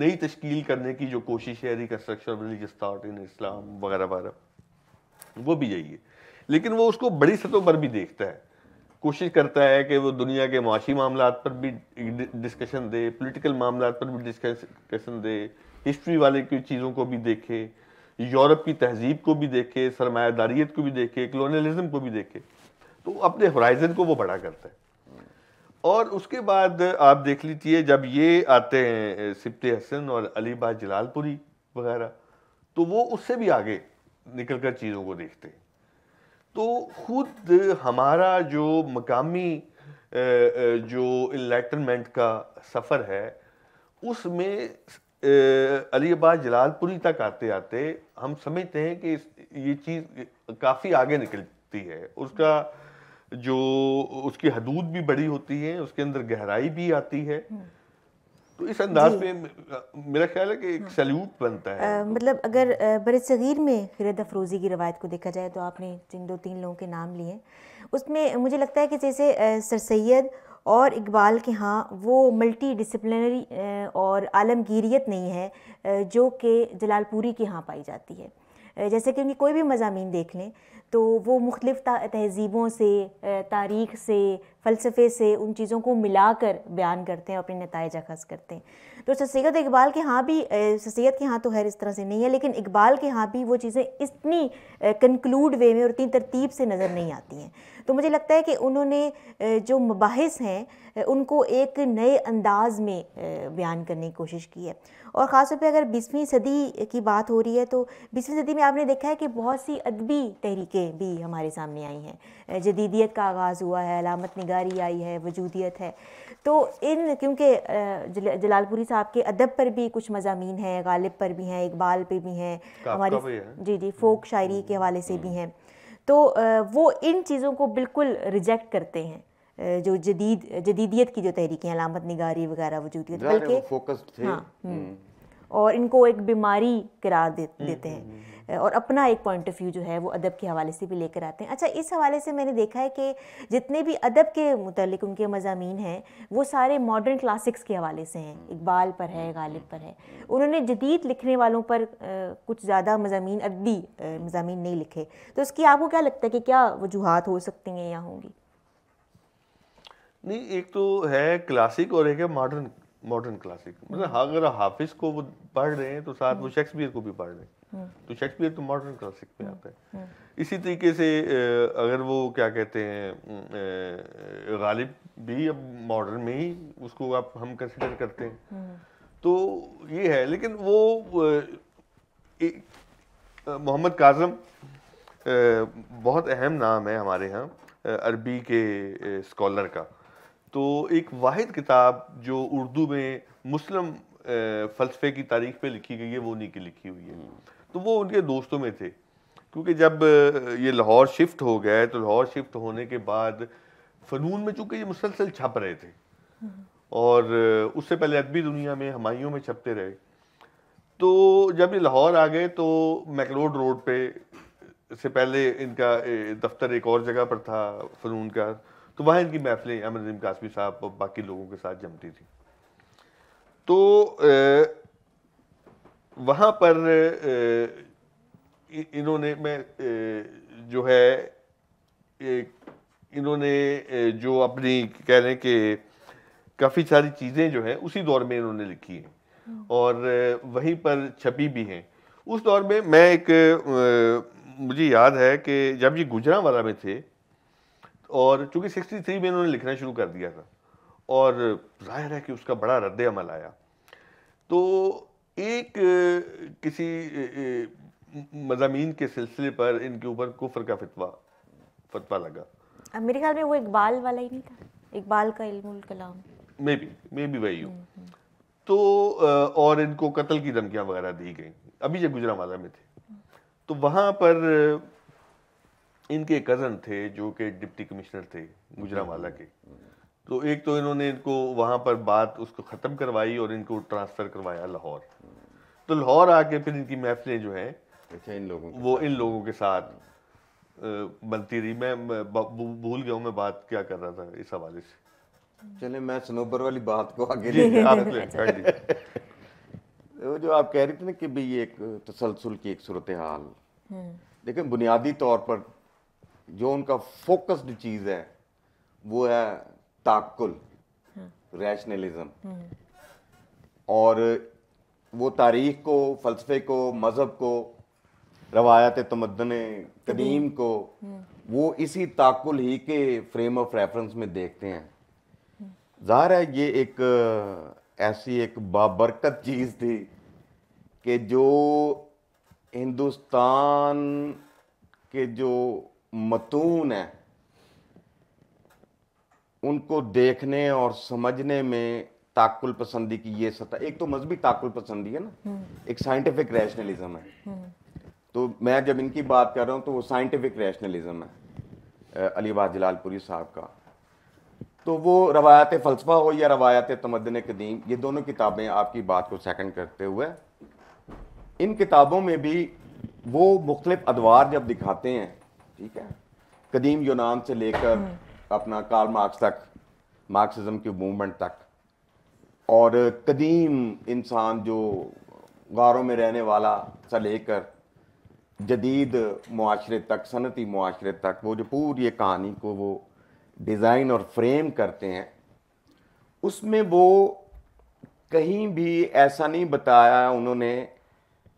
नई तश्कील करने की जो कोशिश है reconstruction religious thought in Islam वगैरह वगैरह वो भी है लेकिन वो उसको बड़ी सतहों पर भी देखता है कोशिश करता है कि वो दुनिया के माशी मामला पर भी डिस्कशन दे पोलिटिकल मामला पर भी डिस्कशन दे हिस्ट्री वाले की चीज़ों को भी देखे यूरोप की तहजीब को भी देखे सरमादारीत को भी देखे कलोनियलिज्म को भी देखे तो अपने होराइजन को वो बड़ा करता है और उसके बाद आप देख लीजिए जब ये आते हैं सिप्त हसन और अलीबा जलालपुरी वगैरह तो वो उससे भी आगे निकल कर चीज़ों को देखते हैं तो खुद हमारा जो मकामी जो इलेक्टनमेंट का सफ़र है उसमें अलीबा जलालपुरी तक आते आते हम समझते हैं कि ये चीज़ काफ़ी आगे निकलती है उसका जो उसकी हदूद भी बड़ी होती है उसके अंदर गहराई भी आती है तो इस अंदाज में मेरा ख्याल है कि एक हाँ। सल्यूट बनता है आ, तो। मतलब अगर बर सग़ीर में खिरत अफरोज़ी की रवायत को देखा जाए तो आपने जिन दो तीन लोगों के नाम लिए उसमें मुझे लगता है कि जैसे सर सैद और इकबाल के यहाँ वो मल्टी डिसप्लिनरी और आलमगीरियत नहीं है जो कि जलालपुरी के यहाँ पाई जाती है जैसे कि उनकी कोई भी मजामी देख लें तो वो मुख्तलिफ़ तहज़ीबों से तारीख़ से फ़लसफ़े से उन चीज़ों को मिला कर बयान करते हैं और अपने नतज अखज़ करते हैं तो सैद इकबाल के यहाँ भी सैद के यहाँ तो खैर इस तरह से नहीं है लेकिन इकबाल के यहाँ भी वो चीज़ें इतनी कंक्लूड वे में और इतनी तरतीब से नज़र नहीं आती हैं तो मुझे लगता है कि उन्होंने जो मुबास हैं उनको एक नए अंदाज में बयान करने की कोशिश की है और ख़ासतौर पर अगर बीसवीं सदी की बात हो रही है तो बीसवीं सदी में आपने देखा है कि बहुत सी अदबी तहरीकें भी हमारे सामने आई हैं जदीदियत का आगाज़ हुआ है अलामत निगारी आई है वजूदियत है तो इन क्योंकि जलालपुरी साहब के अदब पर भी कुछ मजामी हैं गालिब पर भी हैं इकबाल पर भी हैं हमारी जी जी फोक हम्म। शायरी के हवाले से भी हम्म। हैं तो वो इन चीज़ों को बिल्कुल रिजेक्ट करते हैं जो जदीद जदीदियत की जो तहरीकें अलामत निगारी वगैरह वजूदियत बल्कि हाँ हम्म। हम्म। और इनको एक बीमारी करार दे, देते हैं हम्म, और अपना एक पॉइंट ऑफ व्यू जो है वो अदब के हवाले से भी लेकर आते हैं अच्छा इस हवाले से मैंने देखा है कि जितने भी अदब के मतलब उनके मजामी हैं वो सारे मॉडर्न क्लासिक्स के हवाले से हैं इकबाल पर है गालिब पर है उन्होंने जदीद लिखने वालों पर कुछ ज़्यादा मजामी अदबी मजामी नहीं लिखे तो उसकी आपको क्या लगता है कि क्या वजूहत हो सकती हैं या होंगी नहीं एक तो है क्लासिक और एक है मॉडर्न मॉडर्न क्लासिक मतलब हाँ, अगर हाफिज को वो पढ़ रहे हैं तो साथ वो हम्म। शेक्सपियर को भी पढ़ रहे हैं हम्म। तो शेक्सपियर तो मॉडर्न क्लासिक में आता है हम्म। इसी तरीके से अगर वो क्या कहते हैं गालिब भी अब मॉडर्न में ही उसको आप हम कंसिडर करते हैं तो ये है लेकिन वो मोहम्मद काजम बहुत अहम नाम है हमारे यहाँ अरबी के स्कॉलर का तो एक वाद किताब जो उर्दू में मुस्लिम फ़लसफ़े की तारीख पे लिखी गई है वो उन्हीं की लिखी हुई है हम्म। तो वो उनके दोस्तों में थे क्योंकि जब ये लाहौर शिफ्ट हो गए तो लाहौर शिफ्ट होने के बाद फ़नून में चूँकि ये मुसलसल छप रहे थे हम्म। और उससे पहले अदबी दुनिया में हमायों में छपते रहे तो जब ये लाहौर आ गए तो मैकलोड रोड पे से पहले इनका दफ्तर एक और जगह पर था फ़नून का तो वहाँ इनकी महफिलें अहमद नदीम कासमी साहब और बाकी लोगों के साथ जमती थी तो वहाँ पर इन्होंने मैं जो है इन्होंने जो अपनी कह रहे हैं कि काफ़ी सारी चीज़ें जो हैं उसी दौर में इन्होंने लिखी हैं और वहीं पर छपी भी हैं उस दौर में मैं एक मुझे याद है कि जब ये गुजरा वाला में थे और चूंकि 63 में इन्होंने लिखना शुरू कर दिया था और जाहिर है कि उसका बड़ा रद्द अमल आया तो एक किसी मजामी के सिलसिले पर इनके ऊपर कुफर का फतवा फतवा लगा मेरे ख्याल में वो इकबाल वाला ही नहीं था इकबाल का इल्मुल कलाम मे बी मे बी वही हूँ हम्म, हम्म। तो और इनको कत्ल की धमकियां वगैरह दी गई अभी जब गुजरा वाला में थे हम्म। तो वहाँ पर इनके कज़न थे जो कि डिप्टी कमिश्नर थे गुजरावाला के तो एक तो इन्होंने इनको वहाँ पर बात उसको ख़त्म करवाई और इनको ट्रांसफ़र करवाया लाहौर तो लाहौर आके फिर इनकी महफिलें जो हैं अच्छा इन लोगों वो इन लोगों के साथ बनती रही मैं भूल गया हूँ मैं बात क्या कर रहा था इस हवाले से चले मैं सनोबर वाली बात को आगे ले वो जो आप कह रहे थे ना कि भाई एक तसलसल की एक सूरत हाल लेकिन हम्म। बुनियादी तौर पर जो उनका फोकस्ड चीज़ है वो है ताकुल रैशनलिज्म हाँ। हम्म। और वो तारीख को फलसफे को मज़हब को रवायत तमदन कदीम को हम्म। वो इसी ताकुल ही के फ्रेम ऑफ रेफरेंस में देखते हैं हम्म। ज़ाहिर है ये एक ऐसी एक बाबरकत चीज़ थी कि जो हिंदुस्तान के जो मतून है उनको देखने और समझने में ताकुल पसंदी की ये सतह एक तो मजहबी ताकुल पसंदी है ना हम्म। एक साइंटिफिक रैशनलिज्म है हम्म। तो मैं जब इनकी बात कर रहा हूँ तो वो साइंटिफिक रैशनलिज्म है अलीबाद जलालपुरी साहब का तो वो रवायत फ़लसफ़ा हो या रवायत तमदन कदीम ये दोनों किताबें आपकी बात को सेकंड करते हुए इन किताबों में भी वो मुख्तलिफ अदवार जब दिखाते हैं ठीक है कदीम यूनान से लेकर अपना कार मार्क्स तक मार्क्सिज्म की मूवमेंट तक और कदीम इंसान जो गारों में रहने वाला से लेकर जदीद माशरे तक सनती माशरे तक वो जो पूरी कहानी को वो डिज़ाइन और फ्रेम करते हैं उसमें वो कहीं भी ऐसा नहीं बताया उन्होंने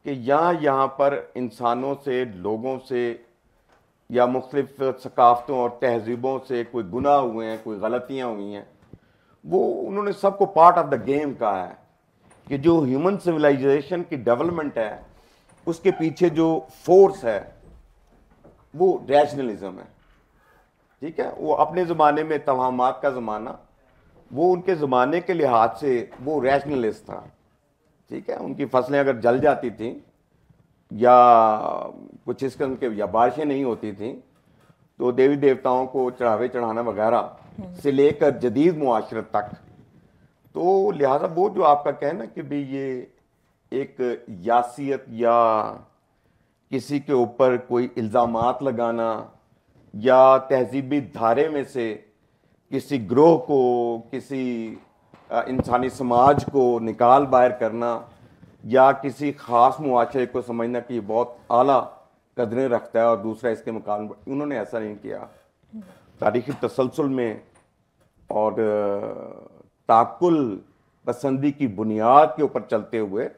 कि यहाँ यहाँ पर इंसानों से लोगों से या मुख्तलिफाफ़तों और तहजीबों से कोई गुनाह हुए हैं कोई गलतियाँ हुई हैं वो उन्होंने सबको पार्ट ऑफ द गेम कहा है कि जो ह्यूमन सिविलाइजेशन की डेवलपमेंट है उसके पीछे जो फोर्स है वो रैशनलिज्म है ठीक है वो अपने ज़माने में तोहमात का ज़माना वो उनके ज़माने के लिहाज से वो रैशनलिस्ट था ठीक है उनकी फसलें अगर जल जाती थी या कुछ इस किस्म के या बारिशें नहीं होती थी तो देवी देवताओं को चढ़ावे चढ़ाना वगैरह से लेकर जदीद माशरत तक तो लिहाजा वो जो आपका कहना कि भाई ये एक यासियत या किसी के ऊपर कोई इल्ज़ाम लगाना या तहजीबी धारे में से किसी ग्रोह को किसी इंसानी समाज को निकाल बाहर करना या किसी ख़ास मुआशरे को समझना कि बहुत अली कदरें रखता है और दूसरा इसके मकान उन्होंने ऐसा नहीं किया तारीखी तसलसल में और ताकुल पसंदी की बुनियाद के ऊपर चलते हुए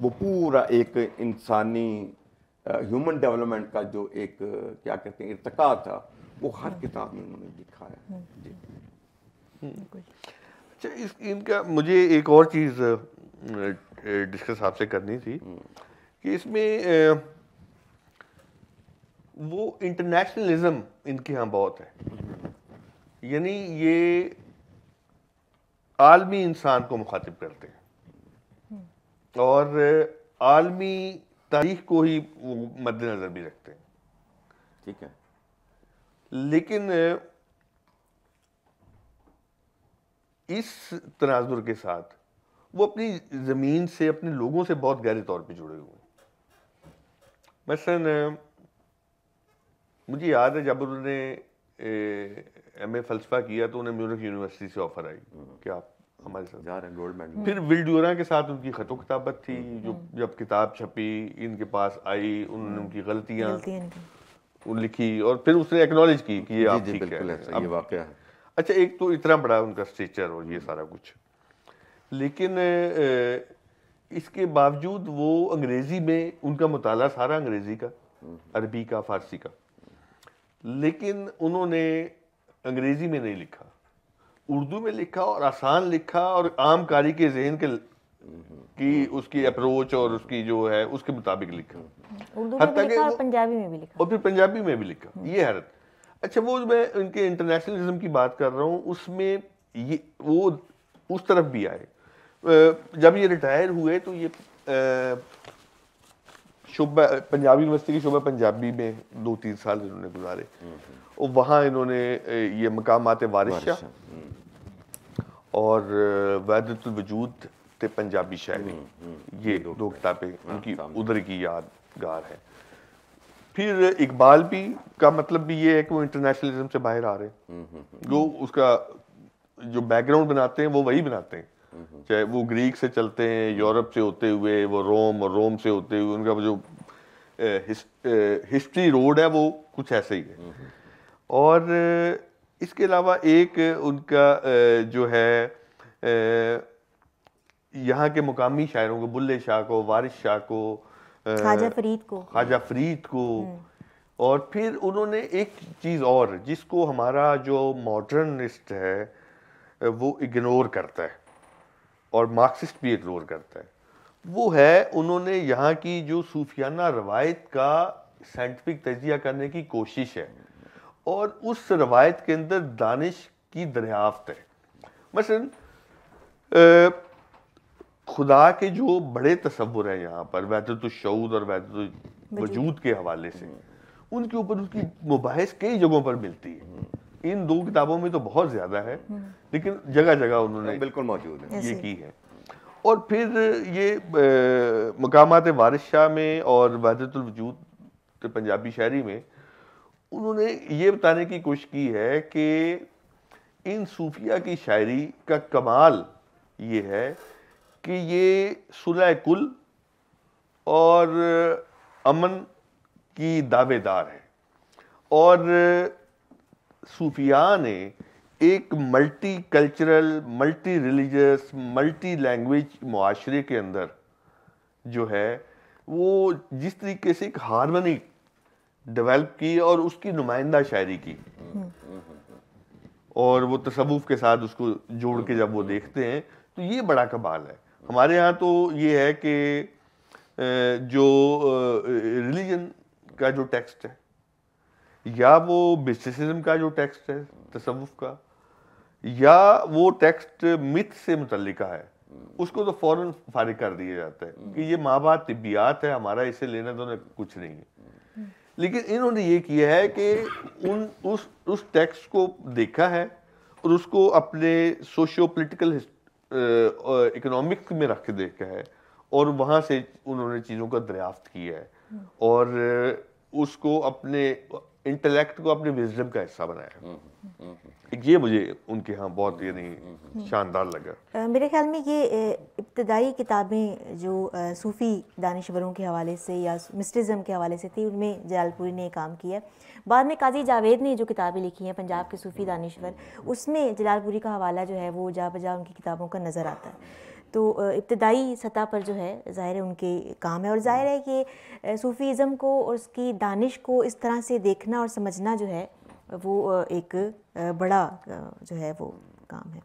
वो पूरा एक इंसानी ह्यूमन डेवलपमेंट का जो एक क्या कहते हैं इरतका था वो हर हम्म। किताब में उन्होंने लिखा है हम्म। अच्छा इस इनका मुझे एक और चीज़ डिस्कस आपसे करनी थी हम्म। कि इसमें वो इंटरनेशनलिज्म इनके यहाँ बहुत है यानी ये आलमी इंसान को मुखातिब करते हैं हम्म। और आलमी तारीख को ही वो मद्देनजर भी रखते हैं ठीक है लेकिन इस तनाजुर के साथ वो अपनी ज़मीन से अपने लोगों से बहुत गहरे तौर पे जुड़े हुए हैं मसलन मुझे याद है जब उन्होंने एम ए फ़लसफ़ा किया तो उन्हें म्यूनिक यूनिवर्सिटी से ऑफ़र आई कि आप हमारे साथ जा रहे हैं गोल्ड मेडल फिर विल्ड्योरा के साथ उनकी खतो खताबत थी हम्म। जो जब किताब छपी इनके पास आई उन्होंने उनकी गलतियाँ लिखी और फिर उसने एक्नॉलेज की कि ये आप ठीक है अच्छा एक तो इतना बड़ा उनका स्ट्रेचर और ये सारा कुछ लेकिन इसके बावजूद वो अंग्रेज़ी में उनका मताल सारा अंग्रेज़ी का अरबी का फ़ारसी का लेकिन उन्होंने अंग्रेज़ी में नहीं लिखा उर्दू में लिखा और आसान लिखा और आम कारी के जहन के की उसकी अप्रोच और उसकी जो है उसके मुताबिक लिखा उर्दू में पंजाबी में भी लिखा और फिर पंजाबी में भी लिखा ये हैरत अच्छा वो मैं उनके इंटरनेशनलिज्म की बात कर रहा हूँ उसमें ये वो उस तरफ भी आए जब ये रिटायर हुए तो ये शुबा पंजाबी यूनिवर्सिटी की शुबा पंजाबी में दो तीन साल इन्होंने गुजारे हम्म। और वहाँ इन्होंने ये मकाम आते वारिश हम्म। और वजूद ते पंजाबी शायरी हम्म, ये दो किताबें हाँ, उनकी उधर की यादगार है फिर इकबाल भी का मतलब भी ये है कि वो इंटरनेशनलिज्म से बाहर आ रहे हैं जो उसका जो बैकग्राउंड बनाते हैं वो वही बनाते हैं चाहे वो ग्रीक से चलते हैं यूरोप से होते हुए वो रोम और रोम से होते हुए उनका जो हिस्ट्री रोड है वो कुछ ऐसे ही है और इसके अलावा एक उनका जो है यहाँ के मुकामी शायरों को बुल्ले शाह को वारिस शाह को खाजा फरीद को खाजा फरीद को हम्म। और फिर उन्होंने एक चीज़ और जिसको हमारा जो मॉडर्निस्ट है वो इग्नोर करता है और मार्क्सिस्ट भी इग्नोर करता है वो है उन्होंने यहाँ की जो सूफियाना रवायत का साइंटिफिक तजिया करने की कोशिश है और उस रवायत के अंदर दानिश की दरियाफ्त है मसलन खुदा के जो बड़े तस्वुर हैं यहाँ पर शूद और वैदत वजूद के हवाले से उनके ऊपर उसकी मुबास कई जगहों पर मिलती है इन दो किताबों में तो बहुत ज्यादा है हम्म। लेकिन जगह जगह उन्होंने हाँ, बिल्कुल मौजूद है ये की है और फिर ये मकाम वारिस शाह में और वहदतुलवजूद पंजाबी शायरी में उन्होंने ये बताने की कोशिश की है कि इन सूफिया की शायरी का कमाल ये है कि ये सुलह कुल और अमन की दावेदार है और सूफिया ने एक multi cultural multi religious multi language माशरे के अंदर जो है वो जिस तरीके से एक हारमोनी डेवलप की और उसकी नुमाइंदा शायरी की और वो तसवुफ़ के साथ उसको जोड़ के जब वो देखते हैं तो ये बड़ा कबाल है हमारे यहाँ तो ये है कि जो रिलीजन का जो टेक्स्ट है या वो मिस्टिसिज्म का जो टेक्स्ट है तसवुफ का या वो टेक्स्ट मिथ से मुतलिका है उसको तो फ़ौरन फारिग कर दिया जाता है कि ये माँ बाप तिबियात है हमारा इसे लेना देना तो कुछ नहीं है लेकिन इन्होंने ये किया है कि उन उस उस टेक्स्ट को देखा है और उसको अपने सोशियो पोलिटिकल इकोनॉमिक में रख के देखा है और वहाँ से उन्होंने चीज़ों का दरियाफ्त किया है और उसको अपने इंटेलेक्ट को अपनी विजडम का हिस्सा बनाया हम्म, हम्म, हम्म, ये मुझे उनके यहाँ बहुत यानी शानदार लगा मेरे ख्याल में ये इब्तदाई किताबें जो सूफ़ी दानश्वरों के हवाले से या मिस्टिज़म के हवाले से थी उनमें जलालपुरी ने काम किया बाद में काजी जावेद ने जो किताबें लिखी हैं पंजाब के सूफ़ी दानश्वर उसमें जलालपुरी का हवाला जो है वो जा बजा उनकी किताबों का नज़र आता है तो इब्तदाई सतह पर जो है ज़ाहिर है उनके काम है और ज़ाहिर है कि सूफ़ीज़म को और उसकी दानिश को इस तरह से देखना और समझना जो है वो एक बड़ा जो है वो काम है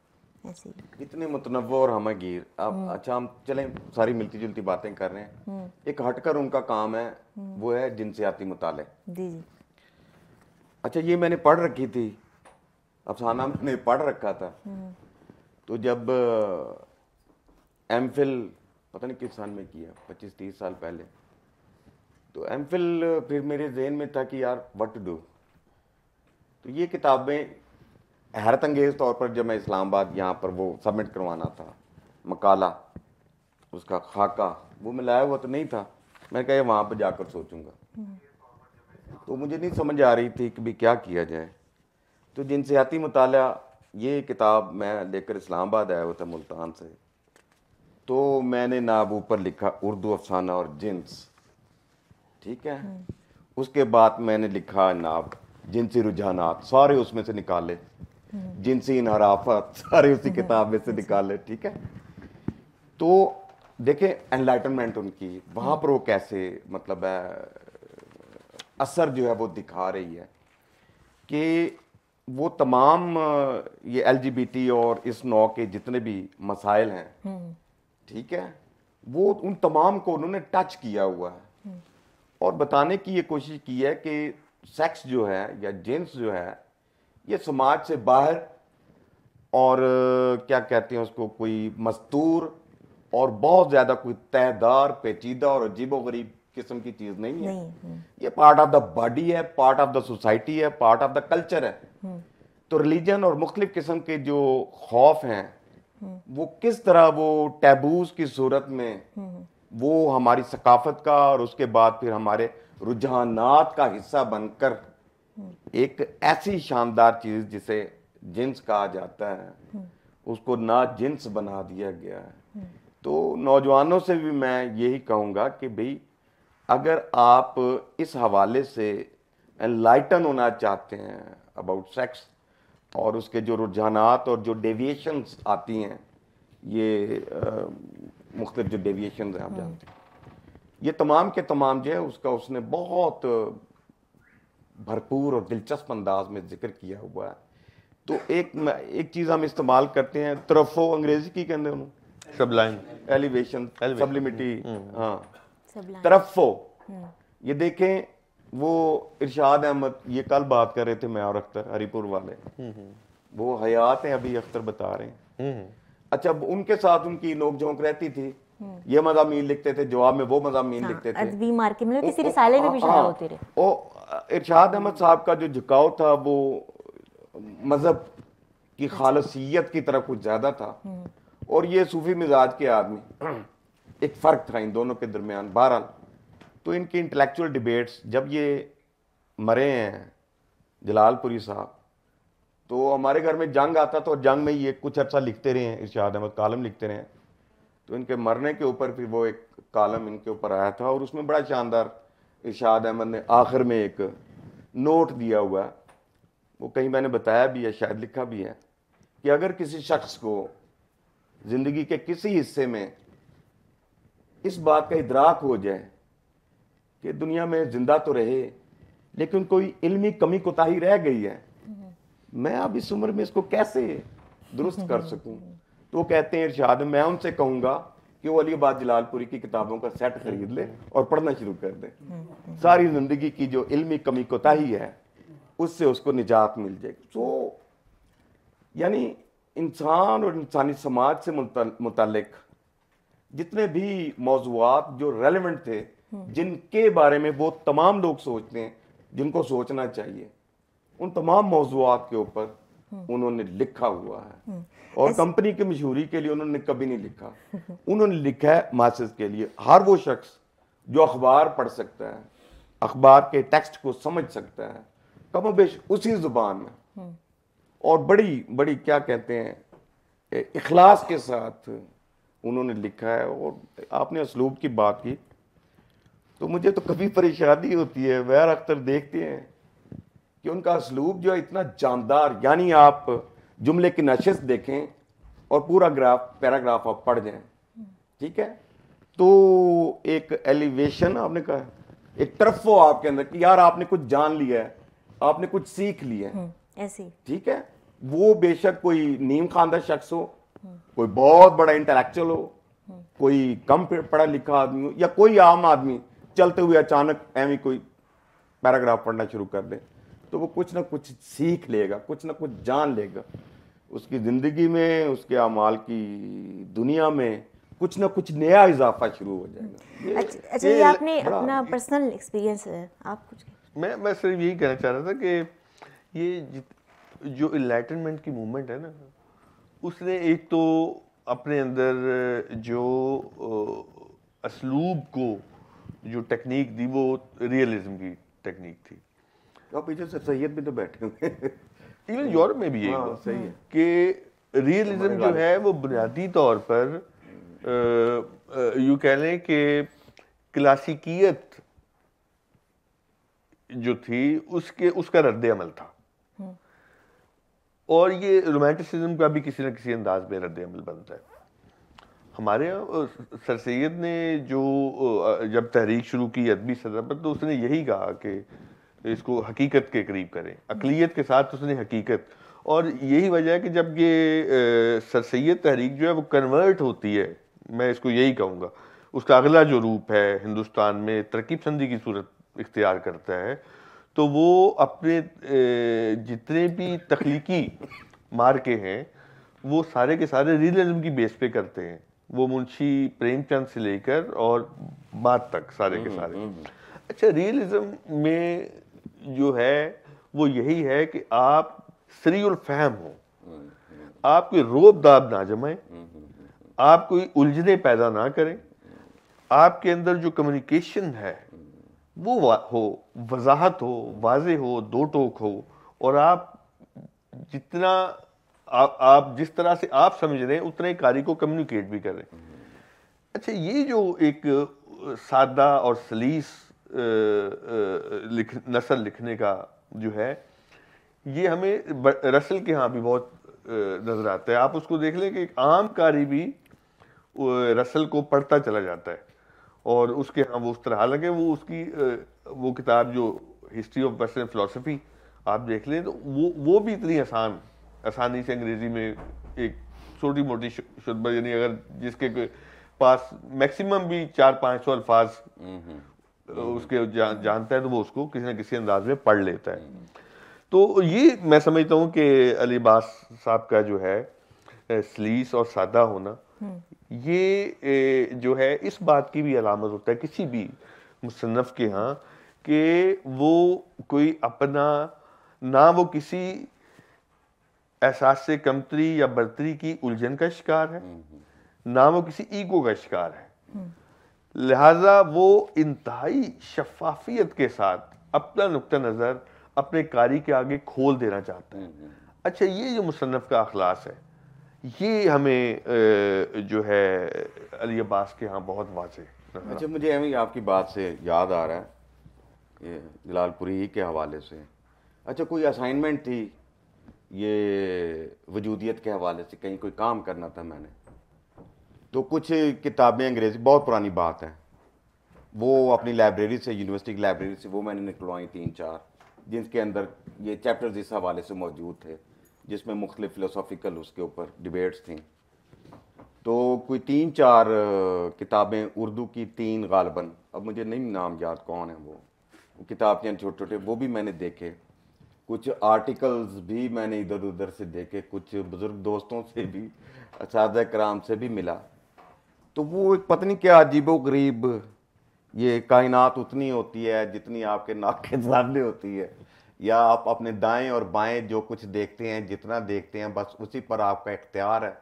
ऐसे ही इतने मुतनव और हम गिर आप हम्म। अच्छा हम चलें सारी मिलती जुलती बातें कर रहे हैं हम्म। एक हटकर उनका काम है हम्म। वो है जिनसे आती मुताले जी जी अच्छा ये मैंने पढ़ रखी थी अफसाना मैंने पढ़ रखा था तो जब एम पता नहीं किस साल में किया पच्चीस तीस साल पहले तो एम फिर मेरे जहन में था कि यार वट डू तो ये किताबें हैरत अंगेज़ तौर पर जब मैं इस्लामाबाद यहाँ पर वो सबमिट करवाना था मकाला उसका खाका वो मैं लाया हुआ तो नहीं था मैंने कहा वहाँ पर जाकर सोचूंगा तो मुझे नहीं समझ आ रही थी कि भी क्या किया जाए तो जिनसियाती मताल ये किताब मैं लेकर इस्लामाबाद आया हुआ था मुल्तान से तो मैंने नाब ऊपर लिखा उर्दू अफसाना और जिन्स ठीक है उसके बाद मैंने लिखा नाब जिनसी रुझानात सारे उसमें से निकाले जिनसी इनहराफत सारे उसी हम्म। किताब में से निकाले ठीक है तो देखें एनलाइटनमेंट उनकी वहाँ पर वो कैसे मतलब है असर जो है वो दिखा रही है कि वो तमाम ये एल और इस नौ के जितने भी मसाइल हैं हम्म। ठीक है वो उन तमाम को उन्होंने टच किया हुआ है हम्म। और बताने की ये कोशिश की है कि सेक्स जो है या जेंट्स जो है ये समाज से बाहर और क्या कहते हैं उसको कोई मस्तूर और बहुत ज़्यादा कोई तहदार पेचीदा और अजीब गरीब किस्म की चीज़ नहीं है हम्म। ये पार्ट ऑफ द बॉडी है पार्ट ऑफ द सोसाइटी है पार्ट ऑफ द कल्चर है हम्म। तो रिलीजन और मुख्तलिफ़ किस्म के जो खौफ हैं वो किस तरह वो टैबूज की सूरत में वो हमारी सकाफत का और उसके बाद फिर हमारे रुझानात का हिस्सा बनकर एक ऐसी शानदार चीज जिसे जिन्स कहा जाता है उसको ना जिन्स बना दिया गया है तो नौजवानों से भी मैं यही कहूँगा कि भाई अगर आप इस हवाले से लाइटन होना चाहते हैं अबाउट सेक्स और उसके जो रुझानात और जो डेविएशंस आती हैं ये मुख्तलिफ जो डेविएशन हैं आप हाँ। जानते हैं ये तमाम के तमाम जो है उसका उसने बहुत भरपूर और दिलचस्प अंदाज में जिक्र किया हुआ है तो एक एक चीज़ हम इस्तेमाल करते हैं तरफो अंग्रेजी की कहते हैं सबलाइन एलिवेशन सबलिमिटी हाँ तरफो हम्म। ये देखें वो इरशाद अहमद ये कल बात कर रहे थे मैं और अख्तर हरीपुर वाले हम्म, हम्म। वो हयात हैं अभी अख्तर बता रहे हैं हम्म, अच्छा उनके साथ उनकी नोक झोंक रहती थी ये मजामी लिखते थे जवाब में वो मजामी हाँ, लिखते थे इर्शाद हाँ, हाँ। इरशाद अहमद साहब का जो झुकाव था वो मजहब की अच्छा। खालसियत की तरफ कुछ ज्यादा था और ये सूफी मिजाज के आदमी एक फर्क था इन दोनों के दरमियान बहरहाल तो इनकी इंटेलेक्चुअल डिबेट्स जब ये मरे हैं जलालपुरी साहब तो हमारे घर में जंग आता तो जंग में ये कुछ अर्सा लिखते रहे हैं इर्शाद अहमद कालम लिखते रहे हैं तो इनके मरने के ऊपर फिर वो एक कालम इनके ऊपर आया था और उसमें बड़ा शानदार इर्शाद अहमद ने आखिर में एक नोट दिया हुआ वो कहीं मैंने बताया भी है शायद लिखा भी है कि अगर किसी शख्स को ज़िंदगी के किसी हिस्से में इस बात का इदराक हो जाए कि दुनिया में ज़िंदा तो रहे लेकिन कोई इल्मी कमी कोताही रह गई है मैं अब इस उम्र में इसको कैसे दुरुस्त कर सकूं तो कहते हैं इरशाद मैं उनसे कहूंगा कि वो अलीबाद जलालपुरी की किताबों का सेट खरीद ले और पढ़ना शुरू कर दे सारी ज़िंदगी की जो इल्मी कमी कोताही है उससे उसको निजात मिल जाएगी तो यानी इंसान और इंसानी समाज से मुतल जितने भी मौजूद जो रेलिवेंट थे जिनके बारे में वो तमाम लोग सोचते हैं जिनको सोचना चाहिए उन तमाम मौजूद के ऊपर उन्होंने लिखा हुआ है हम्म। और कंपनी की मशहूरी के लिए उन्होंने कभी नहीं लिखा उन्होंने लिखा है मासेस के लिए हर वो शख्स जो अखबार पढ़ सकता है अखबार के टेक्स्ट को समझ सकता है कम बेश उसी जुबान में हम्म। और बड़ी बड़ी क्या कहते हैं इखलास के साथ उन्होंने लिखा है और आपने इसलूब की बात की तो मुझे तो कभी परेशानी होती है वह अक्सर देखते हैं कि उनका असलूब जो है इतना जानदार यानी आप जुमले की नशस्त देखें और पूरा ग्राफ पैराग्राफ आप पढ़ जाएं ठीक है तो एक एलिवेशन आपने कहा एक तरफ हो आपके अंदर कि यार आपने कुछ जान लिया है आपने कुछ सीख लिया है हम्म, ऐसे ठीक है वो बेशक कोई नीम खानदा शख्स हो कोई बहुत बड़ा इंटेलेक्चुअल हो हम्म। कोई कम पढ़ा लिखा आदमी हो या कोई आम आदमी चलते हुए अचानक एवं कोई पैराग्राफ पढ़ना शुरू कर दे तो वो कुछ ना कुछ सीख लेगा कुछ ना कुछ जान लेगा उसकी ज़िंदगी में उसके अमाल की दुनिया में कुछ ना कुछ नया इजाफा शुरू हो जाएगा अच्छा, अच्छा ये आपने अपना पर्सनल एक्सपीरियंस है आप कुछ मैं मैं सिर्फ यही कहना चाह रहा था कि ये जो इलाइटनमेंट की मूवमेंट है ना उसने एक तो अपने अंदर जो असलूब को जो टेक्निक थी वो रियलिज्म की टेक्निक थी और पीछे से सैयद भी तो बैठे हुए इवन यूरोप में भी यही हाँ, सही है कि रियलिज्म जो है वो बुनियादी तौर पर यू कह लें कि क्लासिकियत जो थी उसके उसका रद्द अमल था हम्म। और ये रोमांटिसिज्म का भी किसी न किसी अंदाज में रद्द अमल बनता है हमारे यहाँ सर सैद ने जो जब तहरीक शुरू की अदबी सतह पर तो उसने यही कहा कि इसको हकीकत के करीब करें अकलीत के साथ उसने हकीकत और यही वजह है कि जब ये सर सैद तहरीक जो है वो कन्वर्ट होती है मैं इसको यही कहूँगा उसका अगला जो रूप है हिंदुस्तान में तरकीब संधि की सूरत इख्तियार करता है तो वो अपने जितने भी तख्लीकी मार्के हैं वो सारे के सारे रियलिज्म की बेस पे करते हैं वो मुंशी प्रेमचंद से लेकर और बाद तक सारे के हम्म, सारे हम्म। अच्छा रियलिज्म में जो है वो यही है कि आप सरील फहम हो आप कोई रोब दाब ना जमाए आप कोई उलझने पैदा ना करें आपके अंदर जो कम्युनिकेशन है वो हो वजाहत हो वाजे हो दो टोक हो और आप जितना आप आप जिस तरह से आप समझ रहे हैं उतने ही कार्य को कम्युनिकेट भी कर रहे हैं अच्छा ये जो एक सादा और सलीस लिख नसल लिखने का जो है ये हमें रसल के यहाँ भी बहुत नज़र आता है आप उसको देख लें कि एक आम कारी भी रसल को पढ़ता चला जाता है और उसके यहाँ वो उस तरह हालांकि वो उसकी वो किताब जो हिस्ट्री ऑफ वेस्टर्न फ़िलासफ़ी आप देख लें तो वो वो भी इतनी आसान आसानी से अंग्रेजी में एक छोटी मोटी शुद्ध यानी अगर जिसके पास मैक्सिमम भी चार पाँच सौ अल्फाज उसके जा, जानता है तो वो उसको किसी ना किसी अंदाज में पढ़ लेता है हम्म। तो ये मैं समझता हूँ कि अलीबास साहब का जो है स्लीस और सादा होना हम्म। ये जो है इस बात की भी अलामत होता है किसी भी मुसनफ़ के यहाँ कि वो कोई अपना ना वो किसी एहसास कमतरी या बरतरी की उलझन का शिकार है हम्म, हम्म। ना वो किसी ईगो का शिकार है हम्म। लिहाजा वो इंतहाई शफाफियत के साथ अपना नुक़ नज़र अपने कारी के आगे खोल देना चाहता है अच्छा ये जो मुसनफ़ का अखलास है ये हमें जो है अली अब्बास के यहाँ बहुत वाजे अच्छा मुझे अभी आपकी बात से याद आ रहा है ये जलालपुरी के हवाले से अच्छा कोई असाइनमेंट थी ये वजूदियत के हवाले से कहीं कोई काम करना था मैंने तो कुछ किताबें अंग्रेज़ी बहुत पुरानी बात है वो अपनी लाइब्रेरी से यूनिवर्सिटी की लाइब्रेरी से वो मैंने निकलवाई तीन चार जिनके अंदर ये चैप्टर्स इस हवाले से मौजूद थे जिसमें मुख्तु फ़िलोसॉफिकल उसके ऊपर डिबेट्स थी तो कोई तीन चार किताबें उर्दू की तीन गालबन अब मुझे नहीं नाम याद कौन है वो, वो किताब छोटे छोटे वो भी मैंने देखे कुछ आर्टिकल्स भी मैंने इधर उधर से देखे कुछ बुज़ुर्ग दोस्तों से भी इस कराम से भी मिला तो वो एक पत्नी क्या अजीबो गरीब ये कायनात उतनी होती है जितनी आपके नाक के सामने होती है या आप अपने दाएं और बाएं जो कुछ देखते हैं जितना देखते हैं बस उसी पर आपका इख्तियार है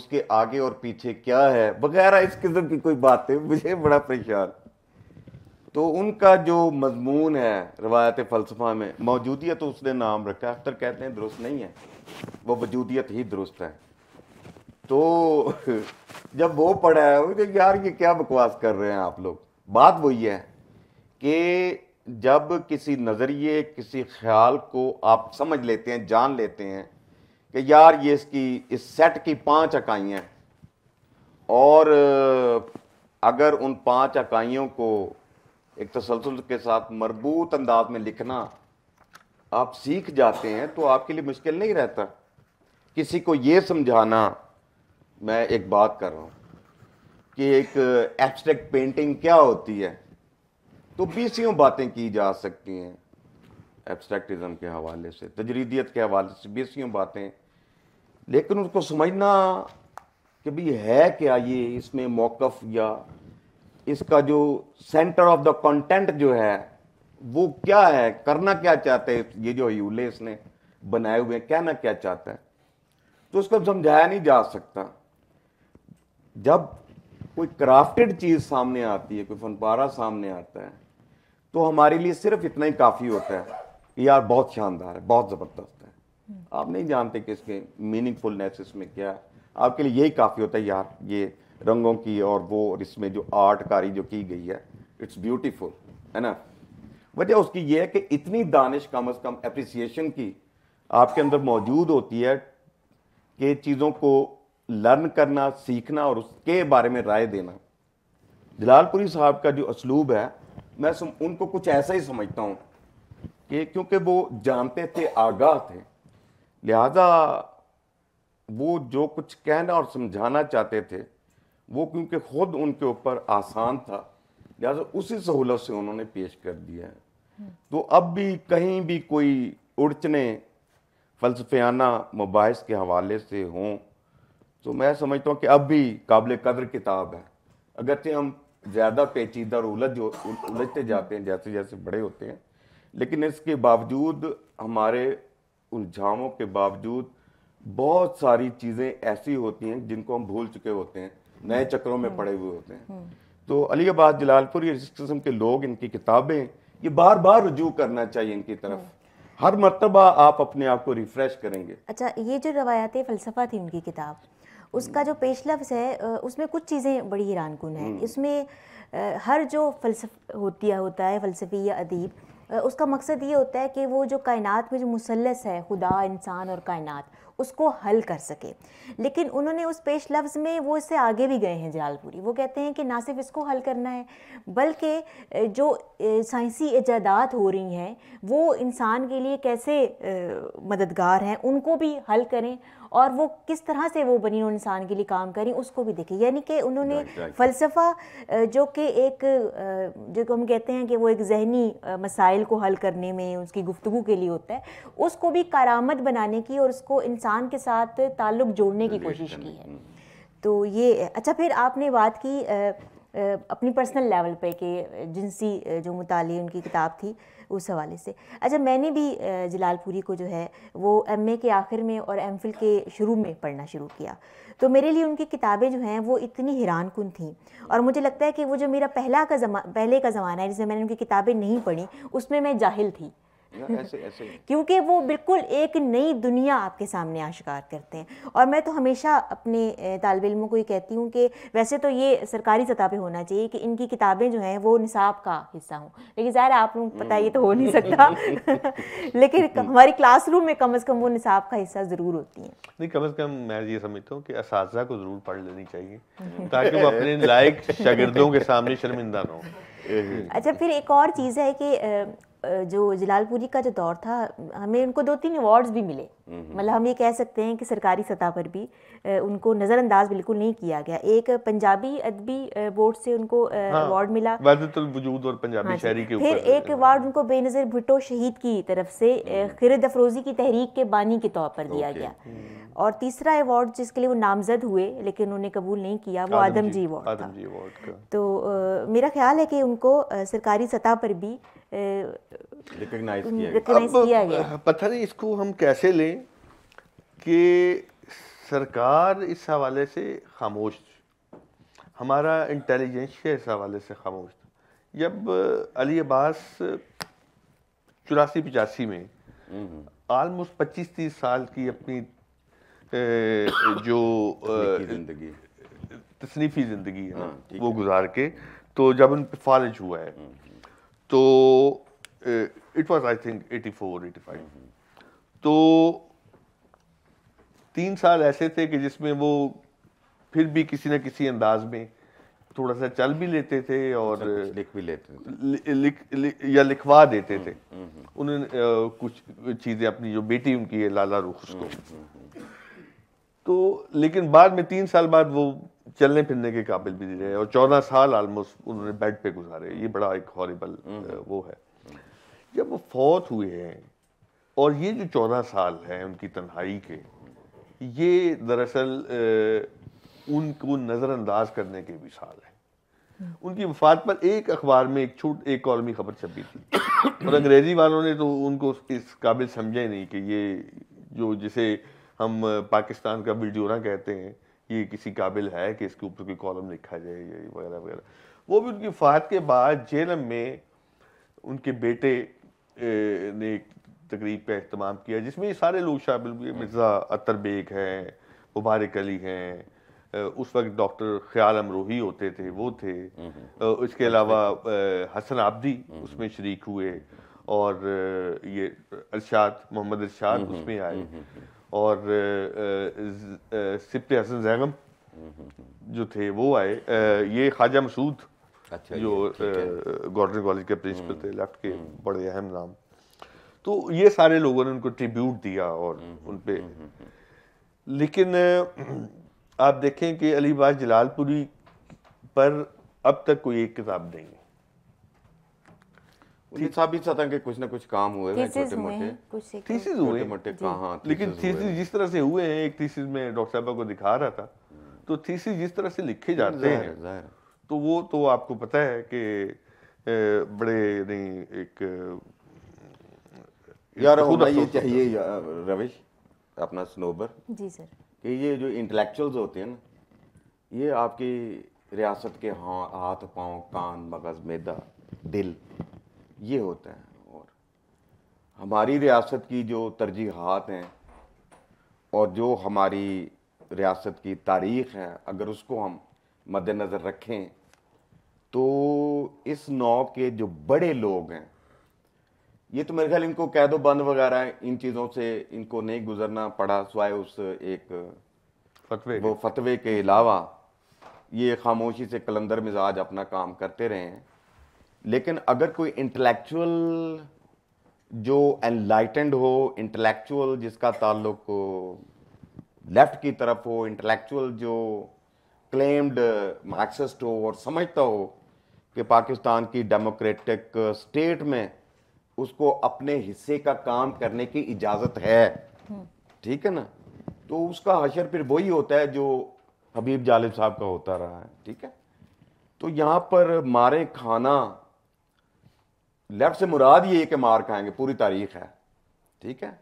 उसके आगे और पीछे क्या है वगैरह इस किस्म की कोई बातें मुझे बड़ा परेशान तो उनका जो मजमून है रवायत फ़लसफ़ा में मौजूदियत तो उसने नाम रखा अख्तर कहते हैं दुरुस्त नहीं है वो वजूदियत ही दुरुस्त है तो जब वो पढ़ा है उनके यार ये क्या बकवास कर रहे हैं आप लोग बात वही है कि जब किसी नज़रिए किसी ख्याल को आप समझ लेते हैं जान लेते हैं कि यार ये इसकी इस सेट की पांच इकाइयाँ और अगर उन पांच इकाइयों को एक तसलसल के साथ मरबूत अंदाज में लिखना आप सीख जाते हैं तो आपके लिए मुश्किल नहीं रहता किसी को ये समझाना मैं एक बात कर रहा हूँ कि एक एब्स्ट्रैक्ट पेंटिंग क्या होती है तो बीसियों बातें की जा सकती हैं एब्स्ट्रैक्टिज्म के हवाले से तजरीदियत के हवाले से बीसियों बातें लेकिन उसको समझना कि भाई है क्या ये इसमें मौक़ या इसका जो सेंटर ऑफ द कंटेंट जो है वो क्या है करना क्या चाहते हैं ये जो यूले इसने बनाए हुए हैं कहना क्या चाहता है तो उसको समझाया नहीं जा सकता जब कोई क्राफ्टेड चीज़ सामने आती है कोई फनपारा सामने आता है तो हमारे लिए सिर्फ इतना ही काफ़ी होता है कि यार बहुत शानदार है बहुत ज़बरदस्त है आप नहीं जानते कि इसके मीनिंगफुलनेस इसमें क्या आपके लिए यही काफ़ी होता है यार ये रंगों की और वो और इसमें जो आर्टकारी जो की गई है इट्स ब्यूटीफुल है ना वजह उसकी ये है कि इतनी दानिश कम अज़ कम अप्रिसिएशन की आपके अंदर मौजूद होती है कि चीज़ों को लर्न करना सीखना और उसके बारे में राय देना जलालपुरी साहब का जो असलूब है मैं सम, उनको कुछ ऐसा ही समझता हूँ कि क्योंकि वो जानते थे आगाह थे लिहाजा वो जो कुछ कहना और समझाना चाहते थे वो क्योंकि खुद उनके ऊपर आसान था लिहाजा उसी सहूलत से उन्होंने पेश कर दिया है तो अब भी कहीं भी कोई उड़चने फलसफियाना मुबास के हवाले से हों तो मैं समझता हूँ कि अब भी काबिल कदर किताब है अगरचे हम ज़्यादा पेचीदा और उलझ उलझते जाते हैं जैसे जैसे बड़े होते हैं लेकिन इसके बावजूद हमारे उलझावों के बावजूद बहुत सारी चीज़ें ऐसी होती हैं जिनको हम भूल चुके होते हैं नए चक्रों में हम्म। पड़े हुए होते हैं हम्म। तो अली आबाद जलालपुर ये जिस किस्म के लोग इनकी किताबें ये बार बार रजू करना चाहिए इनकी तरफ हम्म। हर मरतबा आप अपने आप को रिफ्रेश करेंगे अच्छा ये जो रवायात फ़लसफ़ा थी उनकी किताब उसका जो पेश लफ्ज़ है उसमें कुछ चीज़ें बड़ी हैरान कन है इसमें हर जो फलसफ होती है होता है फ़लसफ़ी या अदीब उसका मकसद ये होता है कि वो जो कायनात में जो मुसलस है खुदा इंसान और कायनात उसको हल कर सके लेकिन उन्होंने उस पेश लफ्ज़ में वो इससे आगे भी गए हैं जलालपुरी वो कहते हैं कि ना सिर्फ इसको हल करना है बल्कि जो साइंसी ईजादात हो रही हैं वो इंसान के लिए कैसे मददगार हैं उनको भी हल करें और वो किस तरह से वो बनी इंसान के लिए काम करें उसको भी देखें यानी कि उन्होंने फ़लसफ़ा जो कि एक जो हम कहते हैं कि वो एक जहनी मसाइल को हल करने में उसकी गुफ्तु के लिए होता है उसको भी कारामद बनाने की और उसको इंसान के साथ ताल्लुक़ जोड़ने की कोशिश की है हम्म। तो ये अच्छा फिर आपने बात की अपनी पर्सनल लेवल पे कि जिनसी जो मुताली उनकी किताब थी उस हवाले से अच्छा मैंने भी जलालपुरी को जो है वो एम के आखिर में और एम के शुरू में पढ़ना शुरू किया तो मेरे लिए उनकी किताबें जो हैं वो इतनी हैरान कन थीं और मुझे लगता है कि वो जो मेरा पहला का जमा पहले का ज़माना है जिसमें मैंने उनकी किताबें नहीं पढ़ी उसमें मैं जाहिल थी क्योंकि वो बिल्कुल एक नई दुनिया आपके सामने आशिकार करते हैं और मैं तो हमेशा अपने तालब इलमों को ये कहती हूँ कि वैसे तो ये सरकारी सतह पे होना चाहिए कि इनकी किताबें जो हैं वो निसाब का हिस्सा हों लेकिन ज़ाहिर आप लोगों को पता ये तो हो नहीं सकता लेकिन हमारी क्लासरूम में कम अज़ कम वो निसाब का हिस्सा ज़रूर होती है नहीं कम अज़ कम मैं ये समझता हूँ कि इस को ज़रूर पढ़ लेनी चाहिए ताकि वो अपने लायक शागिर्दों के सामने शर्मिंदा ना हो अच्छा फिर एक और चीज़ है कि जो जलालपुरी का जो दौर था हमें उनको दो तीन अवार्ड्स भी मिले मतलब हम ये कह सकते हैं कि सरकारी सतह पर भी उनको नज़रअंदाज बिल्कुल नहीं किया गया एक पंजाबी अदबी बोर्ड से उनको अवार्ड हाँ, मिला वजूद और पंजाबी हाँ, शहरी के फिर एक अवार्ड उनको बेनज़र भुट्टो शहीद की तरफ से हम्म। खिरद अफरोज़ी की तहरीक के बानी के तौर पर दिया गया हम्म। और तीसरा अवार्ड जिसके लिए वो नामजद हुए लेकिन उन्होंने कबूल नहीं किया वो आदम जी अवार्ड था तो मेरा ख्याल है कि उनको सरकारी सतह पर भी किया गया पता नहीं इसको हम कैसे लें कि सरकार इस हवाले से खामोश हमारा इंटेलिजेंस इस हवाले से खामोश जब अली अब्बास चौरासी पचासी में आलमोस्ट हम्म। पच्चीस तीस साल की अपनी जो ज़िंदगी तसनीफी ज़िंदगी है हाँ, वो गुजार के तो जब उन पर फालिज हुआ है हम्म। तो इट वाज आई थिंक 84 85 तो तीन साल ऐसे थे कि जिसमें वो फिर भी किसी ना किसी अंदाज में थोड़ा सा चल भी लेते थे और अच्छा, लिख भी लेते थे लिख, लि, या लिखवा देते थे हम्म, हम्म, हम्म। उन्होंने कुछ चीज़ें अपनी जो बेटी उनकी है लाला रुख उसको तो लेकिन बाद में तीन साल बाद वो चलने फिरने के काबिल भी नहीं रहे और चौदह साल आलमोस्ट उन्होंने बेड पे गुजारे ये बड़ा एक हॉरेबल हम्म। वो है जब वो फौत हुए हैं और ये जो चौदह साल हैं उनकी तन्हाई के ये दरअसल उनको नज़रअंदाज करने के भी साल हैं हम्म। उनकी वफात पर एक अखबार में एक छोट एक कॉलमी खबर छपी थी और अंग्रेज़ी वालों ने तो उनको इस काबिल समझा नहीं कि ये जो जिसे हम पाकिस्तान का विडोरा कहते हैं ये किसी काबिल है कि इसके ऊपर कोई कॉलम लिखा जाए ये वगैरह वगैरह वो भी उनकी फात के बाद जेल में उनके बेटे ने एक तकरीब का अहतमाम किया जिसमें ये सारे लोग शामिल हुए हम्म। मिर्ज़ा अतर बेग हैं मुबारक अली हैं उस वक्त डॉक्टर ख्याल अमरोही होते थे वो थे हम्म। इसके अलावा हम्म। हसन आब्दी उसमें शरीक हुए और ये अरशाद मोहम्मद अरशाद उसमें आए और सिप हसन जैगम जो थे वो आए ये ख्वाजा मसूद अच्छा जो गवर्नर कॉलेज के प्रिंसिपल हम्म, थे लेफ्ट के हम्म। बड़े अहम नाम तो ये सारे लोगों ने उनको ट्रिब्यूट दिया और हम्म, उन पर लेकिन आप देखें कि अलीबाज जलालपुरी पर अब तक कोई एक किताब नहीं है थीसा कुछ ना कुछ काम हुए छोटे मोटे थीसिस हुए मोटे कहाँ लेकिन थीसिस जिस तरह से हुए हैं एक थीसिस में डॉक्टर साहब को दिखा रहा था तो थीसिस जिस तरह से लिखे जाते हैं तो वो तो आपको पता है कि बड़े नहीं एक यार होना ये चाहिए रविश अपना स्नोबर जी सर कि ये जो इंटेलेक्चुअल्स होते हैं ना ये आपकी रियासत के हाथ पाँव कान मगज मैदा दिल ये होता है और हमारी रियासत की जो तरजीहत हैं और जो हमारी रियासत की तारीख है अगर उसको हम मद्दनज़र रखें तो इस नौ के जो बड़े लोग हैं ये तो मेरे ख्याल इनको कैदो बंद वगैरह इन चीज़ों से इनको नहीं गुजरना पड़ा सवाए उस एक फतवे वो फतवे के अलावा ये खामोशी से कलंदर मिजाज अपना काम करते रहे हैं लेकिन अगर कोई इंटेलेक्चुअल जो एनलाइटेंड हो इंटेलेक्चुअल जिसका ताल्लुक लेफ़्ट की तरफ हो इंटेलेक्चुअल जो क्लेम्ड मार्क्सिस्ट हो और समझता हो कि पाकिस्तान की डेमोक्रेटिक स्टेट में उसको अपने हिस्से का काम करने की इजाज़त है ठीक है ना तो उसका हशर फिर वही होता है जो हबीब जालिब साहब का होता रहा है ठीक है तो यहाँ पर मारे खाना लेफ्ट से मुराद ये कि मार खाएंगे पूरी तारीख है ठीक है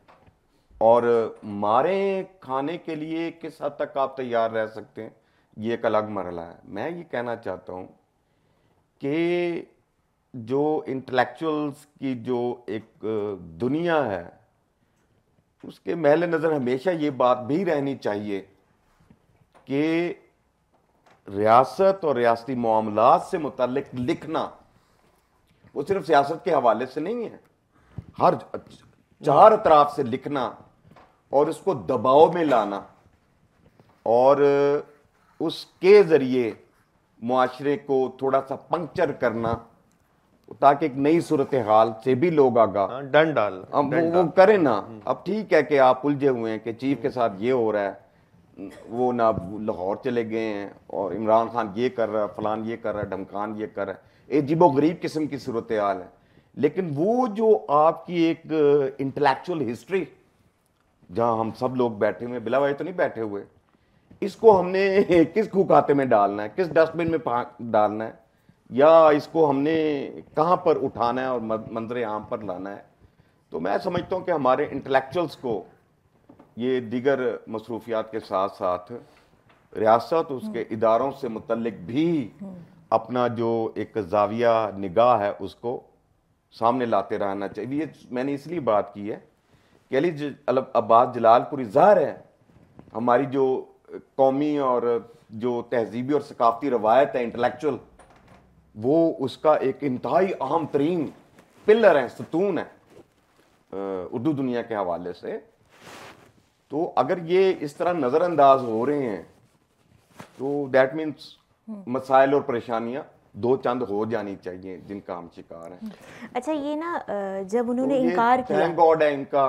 और मारे खाने के लिए किस हद तक आप तैयार रह सकते हैं ये एक अलग मरला है मैं ये कहना चाहता हूँ कि जो इंटेलेक्चुअल्स की जो एक दुनिया है उसके महल नज़र हमेशा ये बात भी रहनी चाहिए कि रियासत और रियासती मामला से मुतलक लिखना वो सिर्फ सियासत के हवाले से नहीं है हर चार अतराफ से लिखना और उसको दबाव में लाना और उसके ज़रिए माशरे को थोड़ा सा पंक्चर करना ताकि एक नई सूरत हाल से भी लोग आगा हाँ, डन डाल अब वो, वो करें ना हम्म। अब ठीक है कि आप उलझे हुए हैं कि चीफ के साथ ये हो रहा है वो ना लाहौर चले गए हैं और इमरान खान ये कर रहा है फलान ये कर रहा है ढमखान ये कर रहा है अजीब गरीब किस्म की सूरत हाल है लेकिन वो जो आपकी एक इंटेलेक्चुअल हिस्ट्री जहाँ हम सब लोग बैठे हुए बिला तो नहीं बैठे हुए इसको हमने किस कुकाते में डालना है किस डस्टबिन में डालना है या इसको हमने कहाँ पर उठाना है और मंजर आम पर लाना है तो मैं समझता हूँ कि हमारे इंटेलेक्चुअल्स को ये दिगर मसरूफियात के साथ साथ रियासत उसके हम्म। इदारों से मुतल भी हम्म। अपना जो एक जाविया निगाह है उसको सामने लाते रहना चाहिए ये मैंने इसलिए बात की है कि अली मतलब अब्बास जलालपुरी ज़ाहिर है हमारी जो कौमी और जो तहजीबी और सकाफती रवायत है इंटलेक्चुअल वो उसका एक इंतहाई अहम तरीन पिलर है सतून है उर्दू दुनिया के हवाले से तो अगर ये इस तरह नज़रअंदाज हो रहे हैं तो दैट मीन्स मसाइल और परेशानियां दो चंद हो जानी चाहिए जिनका हम शिकार हैं अच्छा ये ना जब तो उन्होंने इनकार किया इनका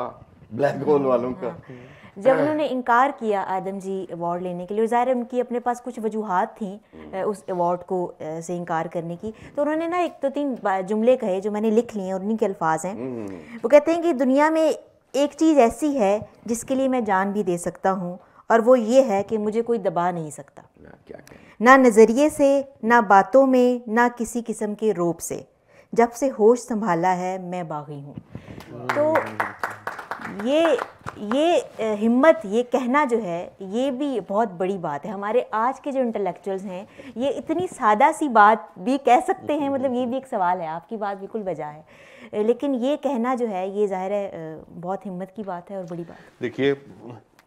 ब्लैक होल वालों का हाँ। जब उन्होंने इनकार किया आदम जी अवार्ड लेने के लिए ज़ाहिर है उनकी अपने पास कुछ वजूहत थी उस अवार्ड को से इनकार करने की तो उन्होंने ना एक तो तीन जुमले कहे जो मैंने लिख लिए और उन्हीं के अल्फाज हैं हम्म। वो कहते हैं कि दुनिया में एक चीज़ ऐसी है जिसके लिए मैं जान भी दे सकता हूँ और वो ये है कि मुझे कोई दबा नहीं सकता ना, नज़रिए से ना बातों में ना किसी किस्म के रोप से जब से होश संभाला है मैं बागी हूँ तो अच्छा। ये ये हिम्मत ये कहना जो है ये भी बहुत बड़ी बात है हमारे आज के जो इंटेलेक्चुअल्स हैं ये इतनी सादा सी बात भी कह सकते हैं मतलब ये भी एक सवाल है आपकी बात बिल्कुल बजा है लेकिन ये कहना जो है ये ज़ाहिर है बहुत हिम्मत की बात है और बड़ी बात देखिए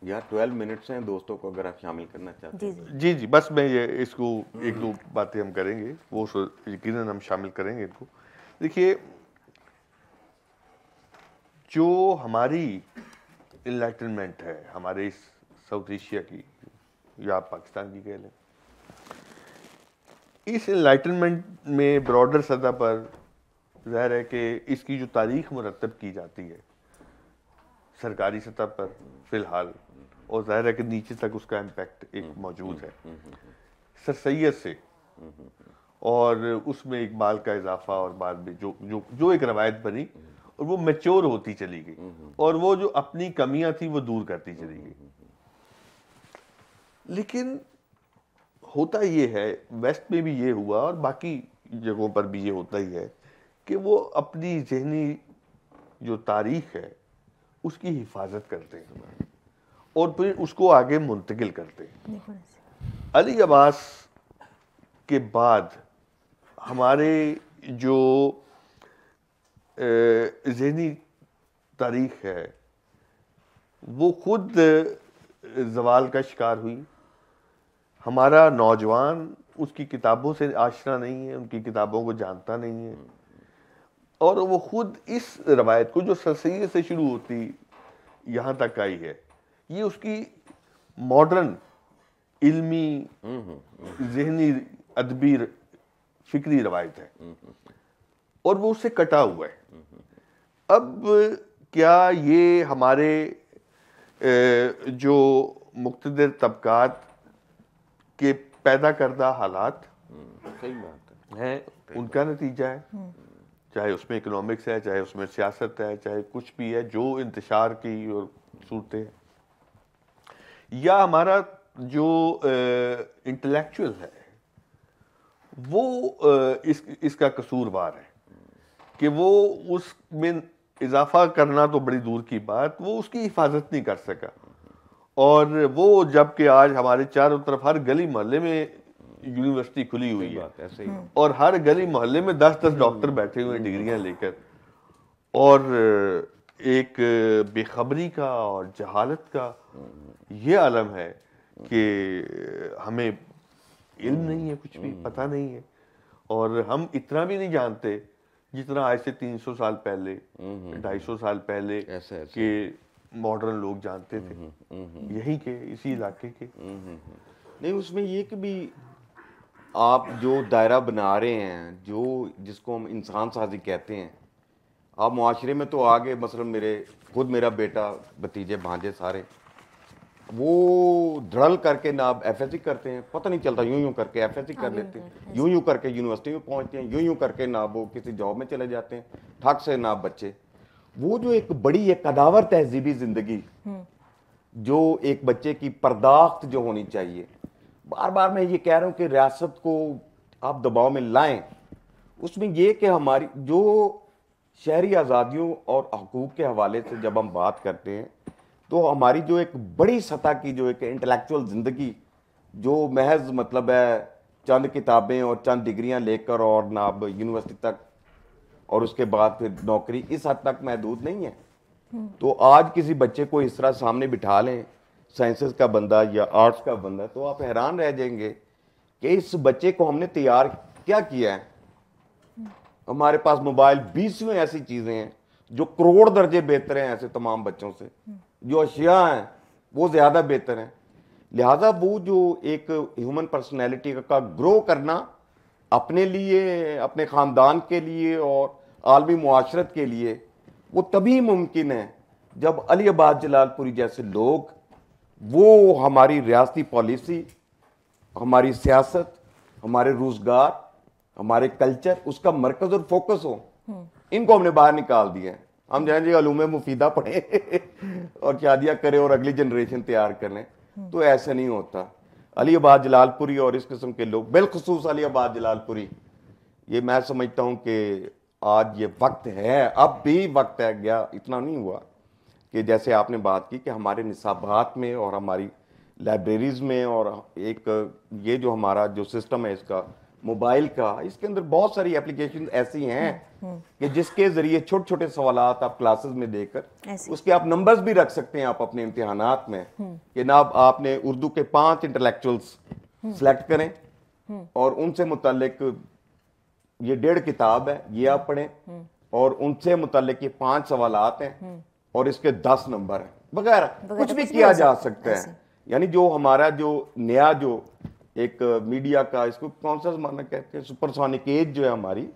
यार 12 मिनट्स हैं दोस्तों को अगर आप शामिल करना चाहते हैं तो। जी जी बस मैं ये इसको हम्म। एक दो बातें हम करेंगे वो यकीन हम शामिल करेंगे इनको देखिए जो हमारी इलाइटनमेंट है हमारे इस साउथ एशिया की या पाकिस्तान की कह लें इस इलाइटनमेंट में ब्रॉडर सतह पर जहर है कि इसकी जो तारीख मुरतब की जाती है सरकारी सतह पर फ़िलहाल और जाहिर है कि नीचे तक उसका इम्पेक्ट एक हम्म, मौजूद हम्म, है हम्म, सर सैद से और उसमें इकबाल का इजाफा और बाद में जो जो जो एक रवायत बनी और वो मेच्योर होती चली गई और वो जो अपनी कमियां थी वो दूर करती चली गई लेकिन होता ये है वेस्ट में भी ये हुआ और बाकी जगहों पर भी ये होता ही है कि वो अपनी जहनी जो तारीख है उसकी हिफाजत करते हैं और फिर उसको आगे मुंतकिल करते अली अब्बास के बाद हमारे जो जहनी तारीख है वो खुद जवाल का शिकार हुई हमारा नौजवान उसकी किताबों से आशना नहीं है उनकी किताबों को जानता नहीं है और वो खुद इस रवायत को जो सरसैये से शुरू होती यहाँ तक आई है ये उसकी मॉडर्न इल्मी जहनी अदबी फिक्री रवायत है और वो उससे कटा हुआ है अब क्या ये हमारे जो मुख्तर तबकात के पैदा करदा हालात सही बात है उनका नतीजा है चाहे उसमें इकोनॉमिक्स है चाहे उसमें सियासत है चाहे कुछ भी है जो इंतशार की और सूरतें या हमारा जो इंटेलेक्चुअल है वो इस इसका कसूरवार है कि वो उसमें इजाफा करना तो बड़ी दूर की बात वो उसकी हिफाजत नहीं कर सका और वो जबकि आज हमारे चारों तरफ हर गली मोहल्ले में यूनिवर्सिटी खुली हुई है, और हर गली मोहल्ले में दस दस डॉक्टर बैठे हुए हैं डिग्रियां लेकर और एक बेखबरी का और जहालत का ये आलम है कि हमें इल्म नहीं है कुछ भी पता नहीं है और हम इतना भी नहीं जानते जितना आज से 300 साल पहले 250 साल पहले के मॉडर्न लोग जानते थे हम्म, हम्म, हम्म, यही के इसी इलाके के नहीं उसमें ये कि भी आप जो दायरा बना रहे हैं जो जिसको हम इंसान साजी कहते हैं आप माशरे में तो आ गए मसलन मेरे खुद मेरा बेटा भतीजे भांजे सारे वो धड़ल करके ना अब एफ करते हैं पता नहीं चलता यूं यूं करके एफ कर हाँ, लेते हैं यूं यूं करके यूनिवर्सिटी में पहुंचते हैं यूं यूं करके ना वो किसी जॉब में चले जाते हैं ठग से ना बच्चे वो जो एक बड़ी एक कदावर तहजीबी ज़िंदगी हम्म। जो एक बच्चे की पर्दाख्त जो होनी चाहिए बार बार मैं ये कह रहा हूँ कि रियासत को आप दबाव में लाएं उसमें ये कि हमारी जो शहरी आज़ादियों और हकूक़ के हवाले से जब हम बात करते हैं तो हमारी जो एक बड़ी सतह की जो एक इंटेलेक्चुअल ज़िंदगी जो महज मतलब है चंद किताबें और चंद डिग्रियां लेकर और ना अब यूनिवर्सिटी तक और उसके बाद फिर नौकरी इस हद तक महदूद नहीं है तो आज किसी बच्चे को इस तरह सामने बिठा लें साइंसेस का बंदा या आर्ट्स का बंदा तो आप हैरान रह जाएंगे कि इस बच्चे को हमने तैयार क्या किया है हमारे पास मोबाइल बीसवें ऐसी चीज़ें हैं जो करोड़ दर्जे बेहतर हैं ऐसे तमाम बच्चों से जो अशिया हैं वो ज़्यादा बेहतर हैं लिहाजा वो जो एक ह्यूमन पर्सनैलिटी का ग्रो करना अपने लिए अपने ख़ानदान के लिए और आलमी माशरत के लिए वो तभी मुमकिन है जब अली आबाद जलालपुरी जैसे लोग वो हमारी रियासती पॉलिसी हमारी सियासत हमारे रोज़गार हमारे कल्चर उसका मरकज और फोकस हो इनको हमने बाहर निकाल दिया है हम जाए जी अलूम मुफीदा पढ़े और शादियाँ करें और अगली जनरेशन तैयार करें तो ऐसा नहीं होता अली आबाद जलालपुरी और इस किस्म के लोग बिलखसूस अली आबाद जलालपुरी ये मैं समझता हूँ कि आज ये वक्त है अब भी वक्त है गया इतना नहीं हुआ कि जैसे आपने बात की कि हमारे निसाबात में और हमारी लाइब्रेरीज़ में और एक ये जो हमारा जो सिस्टम है इसका मोबाइल का इसके अंदर बहुत सारी एप्लीकेशन ऐसी हैं हम्म, हम्म। कि जिसके जरिए छोटे छोटे सवाल आप क्लासेस में देकर उसके आप नंबर्स भी रख सकते हैं आप अपने इम्तहानात में हम्म। कि ना आपने उर्दू के पांच इंटेलेक्चुअल्स सेलेक्ट करें और उनसे मुतलक ये डेढ़ किताब है ये आप पढ़ें और उनसे मुतल ये पांच सवाल हैं और इसके दस नंबर हैं वगैरह कुछ भी किया जा सकता है यानी जो हमारा जो नया जो एक मीडिया का इसको कौन सा जमाना कहते हैं सुपरसोनिक एज जो है हमारी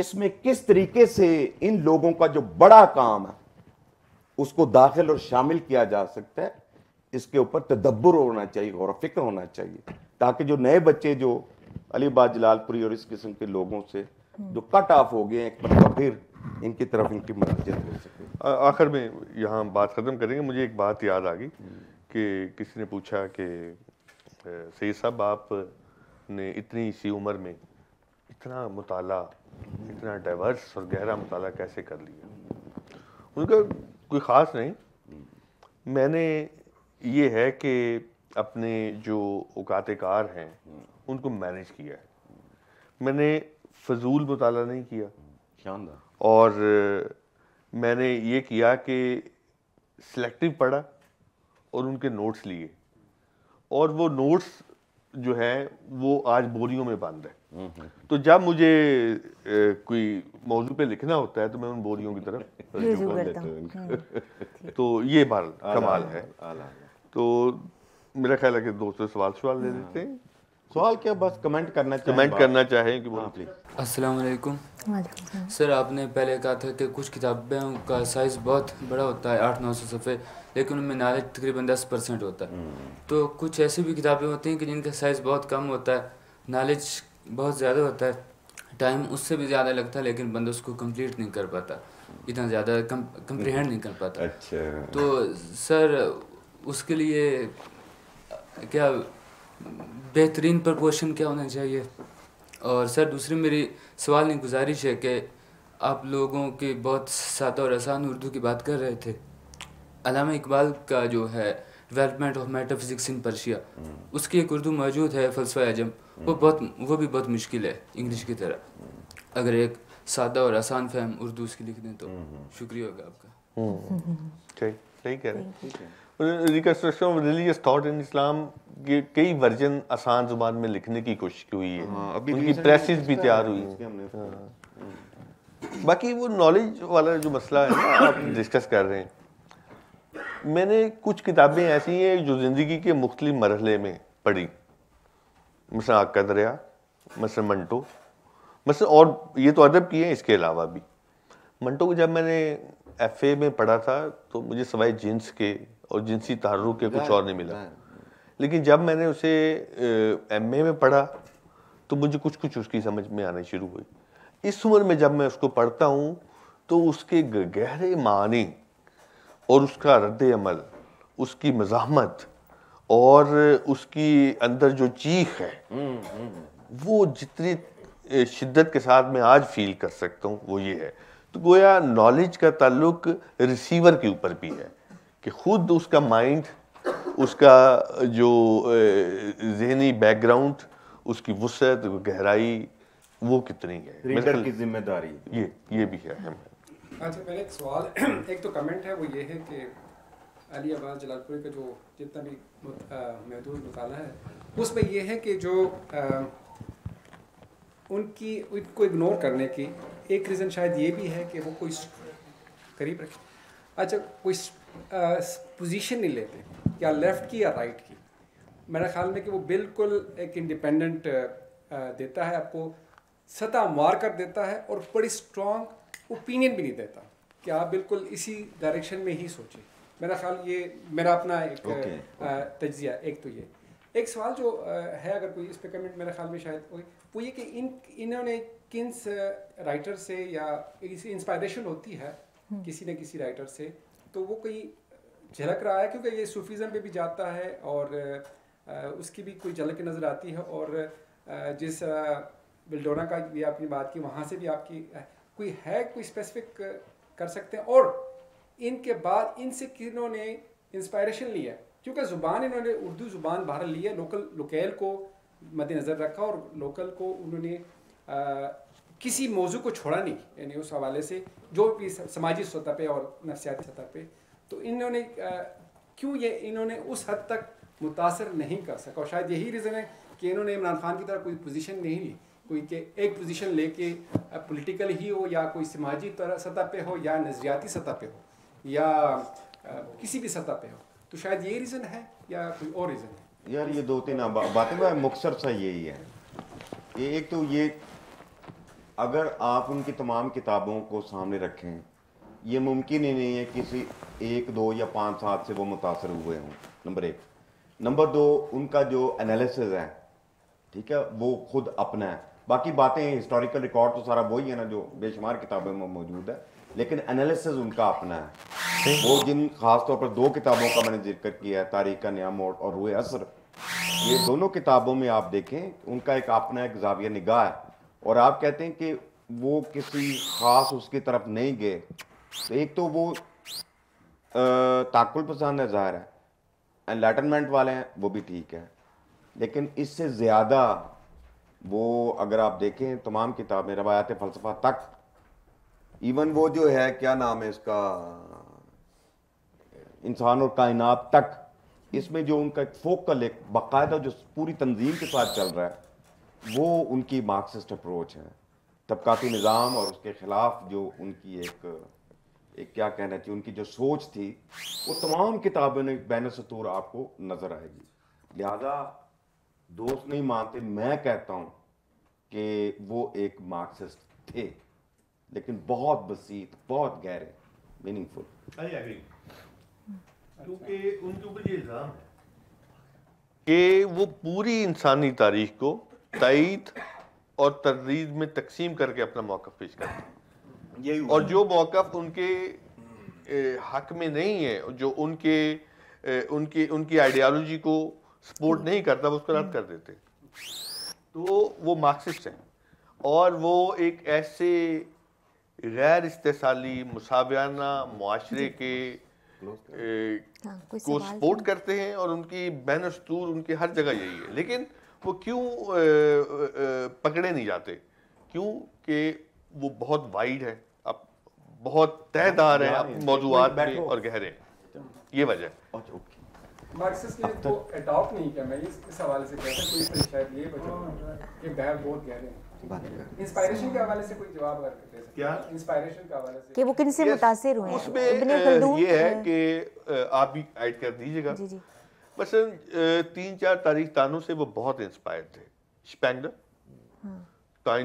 इसमें किस तरीके से इन लोगों का जो बड़ा काम है उसको दाखिल और शामिल किया जा सकता है इसके ऊपर तदब्बर होना चाहिए और फिक्र होना चाहिए ताकि जो नए बच्चे जो अलीबाग जलालपुरी और इस किस्म के लोगों से जो कट ऑफ हो गए एक मतलब फिर इनकी तरफ इनकी मराजत हो सके आखिर में यहाँ बात ख़त्म करेंगे मुझे एक बात याद आ गई कि किसी ने पूछा कि सही सब आप ने इतनी सी उम्र में इतना मताल इतना डाइवर्स और गहरा मताल कैसे कर लिया उनका कोई ख़ास नहीं मैंने ये है कि अपने जो औकात कार हैं उनको मैनेज किया है मैंने फजूल मताल नहीं किया शानदार और मैंने ये किया कि सिलेक्टिव पढ़ा और उनके नोट्स लिए और वो नोट्स जो है वो आज बोरियों में बंद है हम्म, हम्म। तो जब मुझे ए, कोई मौजू पे लिखना होता है तो मैं उन बोरियों की तरफ हम्म, तो ये बार कमाल है तो मेरा ख्याल है कि दोस्तों सवाल सवाल ले हाँ। लेते हैं सवाल क्या बस कमेंट करना चाहें कमेंट करना चाहे कि बोलो प्लीज हाँ, अस्सलाम वालेकुम सर आपने पहले कहा था कि कुछ किताबें का साइज़ बहुत बड़ा होता है आठ नौ सौ सफ़े लेकिन उनमें नॉलेज तकरीबन दस परसेंट होता है हम्म। तो कुछ ऐसी भी किताबें होती हैं कि जिनका साइज़ बहुत कम होता है नॉलेज बहुत ज़्यादा होता है टाइम उससे भी ज़्यादा लगता है लेकिन बंदा उसको कंप्लीट नहीं कर पाता इतना ज़्यादा कंप्रहेंड नहीं कर पाता अच्छा तो सर उसके लिए क्या बेहतरीन प्रपोशन क्या होना चाहिए और सर दूसरी मेरी सवाल नहीं गुजारिश है कि आप लोगों की बहुत सादा और आसान उर्दू की बात कर रहे थे अलामा इकबाल का जो है development of metaphysics in Persia उसकी एक उर्दू मौजूद है फलसफा एजम वो हम्म। बहुत वो भी बहुत मुश्किल है इंग्लिश की तरह हम्म। अगर एक सादा और आसान फहम उर्दू उसकी लिख दें तो हम्म, शुक्रिया होगा आपका ठीक सही कह रहे हैं रिलीजियस थॉट इन इस्लाम के कई वर्जन आसान जुबान में लिखने की कोशिश हुई है हाँ, उनकी प्रेसिस भी तैयार हुई हाँ। बाकी वो नॉलेज वाला जो मसला है ना आप डिस्कस कर रहे हैं मैंने कुछ किताबें ऐसी हैं जो ज़िंदगी के मुख्तलि मरहले में पढ़ी मसल आका दरिया मसल मंटो मसल और ये तो अदब की है इसके अलावा भी मंटो को जब मैंने एफ में पढ़ा था तो मुझे सवाए जिन्स के और जिनसी तारुक के कुछ और नहीं मिला लेकिन जब मैंने उसे एम में पढ़ा तो मुझे कुछ कुछ उसकी समझ में आने शुरू हुई इस उम्र में जब मैं उसको पढ़ता हूँ तो उसके गहरे मानी और उसका रद्द अमल उसकी मजामत और उसकी अंदर जो चीख है वो जितनी शिद्दत के साथ मैं आज फील कर सकता हूँ वो ये है तो गोया नॉलेज का ताल्लुक रिसीवर के ऊपर भी है कि खुद उसका माइंड उसका जो जहनी बैकग्राउंड उसकी वसत गहराई वो कितनी है रीडर की जिम्मेदारी ये ये भी है अहम है अच्छा हाँ मेरा एक सवाल एक तो कमेंट है वो ये है कि अली अब्बास जलालपुरी का जो जितना भी महदूद मताल है उसमें यह है कि जो आ, उनकी उनको इग्नोर करने की एक रीज़न शायद ये भी है कि वो कोई करीब रखे अच्छा कोई पोजीशन नहीं लेते या लेफ़्ट की या राइट की मेरा ख्याल में कि वो बिल्कुल एक इंडिपेंडेंट देता है आपको सतह मार कर देता है और बड़ी स्ट्रॉन्ग ओपिनियन भी नहीं देता कि आप बिल्कुल इसी डायरेक्शन में ही सोचें मेरा ख्याल ये मेरा अपना एक okay, okay. तजिया एक तो ये एक सवाल जो है अगर कोई इस पर कमेंट मेरे ख्याल में शायद कोई वो ये कि इन इन्होंने किन राइटर से या इसी इंस्पायरेशन होती है हम्म। किसी न किसी राइटर से तो वो कोई झलक रहा है क्योंकि ये सूफीज़म पे भी जाता है और उसकी भी कोई झलक नज़र आती है और जिस बिल्डोना का भी आपने बात की वहाँ से भी आपकी कोई है कोई स्पेसिफिक uh, कर सकते हैं और इनके बाद इनसे किन्होंने इंस्पायरेशन लिया क्योंकि ज़ुबान इन्होंने उर्दू ज़ुबान बाहर ली है लोकल लोकेल को मद्दनज़र रखा और लोकल को उन्होंने uh, किसी मौजू को छोड़ा नहीं यानी उस हवाले से जो भी समाजी सतह पर और नफसियाती सतह पर तो इन्होंने uh, क्यों ये इन्होंने उस हद तक मुतासर नहीं कर सका और शायद यही रीज़न है कि इन्होंने इमरान खान की तरह कोई पोजीशन नहीं ली कोई के एक पोजीशन लेके पॉलिटिकल ही हो या कोई समाजी सतह पे हो या नज़रियाती सतह पे हो या किसी भी सतह पे हो तो शायद ये रीज़न है या कोई और रीज़न है यार ये दो तीन बातें बात मुख्तर सा यही है ये एक तो ये अगर आप उनकी तमाम किताबों को सामने रखें ये मुमकिन ही नहीं है किसी एक दो या पाँच सात से वो मुतासर हुए हों नंबर एक नंबर दो उनका जो एनालिसिस है ठीक है वो खुद अपना है बाकी बातें हिस्टोरिकल रिकॉर्ड तो सारा वही है ना जो बेशुमार किताबों में मौजूद है लेकिन एनालिसिस उनका अपना है वो जिन खासतौर पर दो किताबों का मैंने जिक्र किया है तारीख का नया मोड़ और हुए असर ये दोनों किताबों में आप देखें उनका एक अपना एक जाविया निगाह है और आप कहते हैं कि वो किसी खास उसकी तरफ नहीं गए तो एक तो वो ताकुल पसंद है ज़ाहिर है एनलाइटनमेंट वाले हैं वो भी ठीक है लेकिन इससे ज़्यादा वो अगर आप देखें तमाम किताबें रवायात फ़लसफ़ा तक इवन वो जो है क्या नाम है इसका इंसान और कायनात तक इसमें जो उनका एक फोकल एक बाकायदा जो पूरी तंजीम के साथ चल रहा है वो उनकी मार्क्सिस्ट अप्रोच है तबकाती निज़ाम और उसके ख़िलाफ़ जो उनकी एक एक क्या कहना चाहिए उनकी जो सोच थी वो तमाम किताबों में बैन सतूर आपको नज़र आएगी लिहाजा दोस्त नहीं मानते मैं कहता हूं कि वो एक मार्क्सिस्ट थे लेकिन बहुत बसीत बहुत गहरे मीनिंगफुल क्योंकि उनके ऊपर ये है कि वो पूरी इंसानी तारीख को तईद और तरदीद में तकसीम करके अपना मौका पेश करते हैं और जो मौका उनके हक में नहीं है जो उनके उनके उनकी आइडियालॉजी को सपोर्ट hmm. नहीं करता उसको रद्द hmm. कर देते तो वो मार्क्सिस्ट हैं और वो एक ऐसे गैर इस्तेसाली मुसावियाना माशरे के ए, हाँ, को सपोर्ट करते हैं और उनकी बैनस्तूर उनकी हर जगह यही है लेकिन वो क्यों पकड़े नहीं जाते क्यों कि वो बहुत वाइड है अब बहुत तहदार है मौजूद और गहरे ये वजह अच्छा, तो कि वो किन से मुतासर हुए उसमें ये है कि आप भी ऐड कर दीजिएगा बस तीन चार तारीख तानों से वो बहुत इंस्पायर थे हाँ।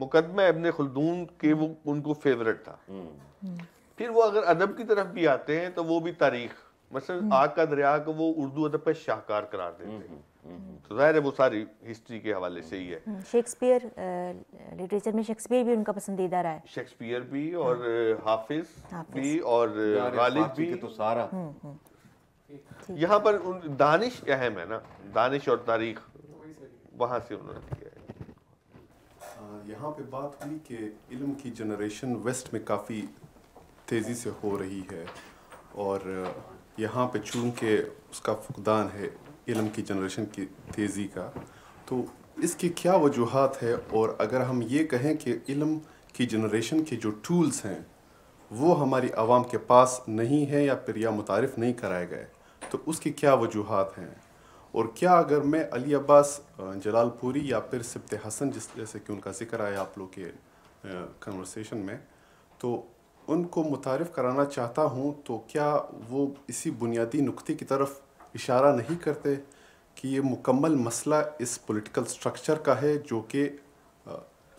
मुकदमा इब्ने खलदून के वो हाँ। उनको फेवरेट था हाँ। फिर वो अगर अदब की तरफ भी आते हैं तो वो भी तारीख मतलब हम्म। आग का दरिया को वो उर्दू अदब पर शाहकार करार देते हम्म, हैं हम्म, तो जाहिर है वो सारी हिस्ट्री के हवाले से ही है शेक्सपियर लिटरेचर में शेक्सपियर भी उनका पसंदीदा रहा है शेक्सपियर भी हाँ। और हाफिज, भी और गालिब भी तो सारा यहाँ पर उन दानिश अहम है ना दानिश और तारीख वहाँ से उन्होंने किया है यहाँ पे बात हुई कि इल्म की जनरेशन वेस्ट में काफ़ी तेज़ी से हो रही है और यहाँ पे चूंकि उसका फुकदान है इलम की जनरेशन की तेज़ी का तो इसकी क्या वजूहत है और अगर हम ये कहें कि इलम की जनरेशन के जो टूल्स हैं वो हमारी आवाम के पास नहीं है या फिर या मुतारफ़ नहीं कराए गए तो उसकी क्या वजूहत हैं और क्या अगर मैं अली अब्बास जलालपुरी या फिर सिप्त हसन जिस जैसे कि उनका जिक्र आया आप लोग के कन्वर्सेशन में तो उनको मुतारफ़ कराना चाहता हूँ तो क्या वो इसी बुनियादी नुक्ते की तरफ इशारा नहीं करते कि ये मुकम्मल मसला इस पॉलिटिकल स्ट्रक्चर का है जो कि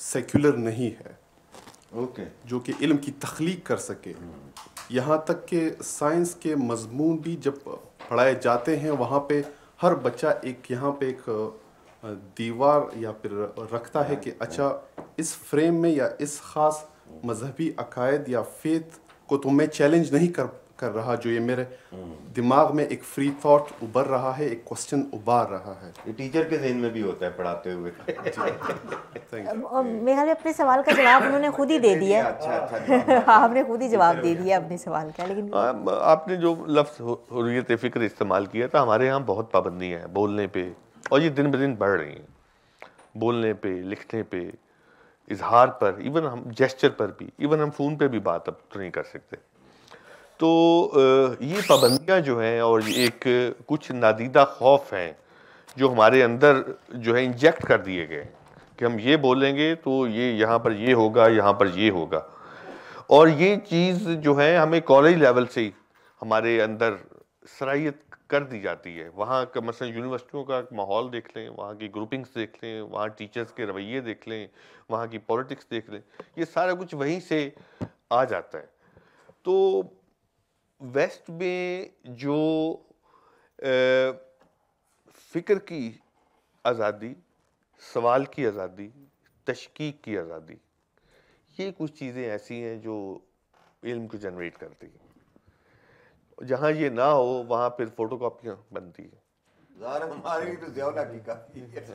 सेक्युलर नहीं है ओके okay. जो कि इल्म की तख्लीक कर सके यहाँ तक कि साइंस के मजमून भी जब पढ़ाए जाते हैं वहाँ पे हर बच्चा एक यहाँ पे एक दीवार या फिर रखता है कि अच्छा इस फ्रेम में या इस ख़ास मजहबी अकायद या फेथ को तो मैं चैलेंज नहीं कर कर रहा जो ये मेरे दिमाग में एक फ्री थॉट उबर रहा है एक क्वेश्चन उबार रहा है ये टीचर के जहन में भी होता है पढ़ाते हुए मेरे मेहर अपने सवाल का जवाब उन्होंने खुद ही दे दिया अच्छा अच्छा आपने खुद ही जवाब दे दिया अपने सवाल का लेकिन हाँ, आपने जो लफ्ज़ हुरियत फ़िक्र इस्तेमाल किया था हमारे यहाँ बहुत पाबंदियाँ हैं बोलने पर और ये दिन ब दिन बढ़ रही हैं बोलने पर लिखने पर इजहार पर इवन हम जेस्चर पर भी इवन हम फ़ोन पे भी बात अब तो नहीं कर सकते तो ये पाबंदियाँ जो हैं और एक कुछ नादीदा खौफ हैं जो हमारे अंदर जो है इंजेक्ट कर दिए गए कि हम ये बोलेंगे तो ये यहाँ पर ये होगा यहाँ पर ये होगा और ये चीज़ जो है हमें कॉलेज लेवल से ही हमारे अंदर सराहियत कर दी जाती है वहाँ का मसल मतलब यूनिवर्सिटियों का माहौल देख लें वहाँ की ग्रुपिंग्स देख लें वहाँ टीचर्स के रवैये देख लें वहाँ की पॉलिटिक्स देख लें ये सारा कुछ वहीं से आ जाता है तो वेस्ट में जो फ़िक्र की आज़ादी सवाल की आज़ादी तशकीक की आज़ादी ये कुछ चीज़ें ऐसी हैं जो इल्म को जनरेट करती हैं जहाँ ये ना हो वहाँ फिर फोटो कापियाँ बनती तो है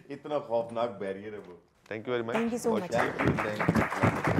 इतना खौफनाक बैरियर है वो thank you very much thank you so much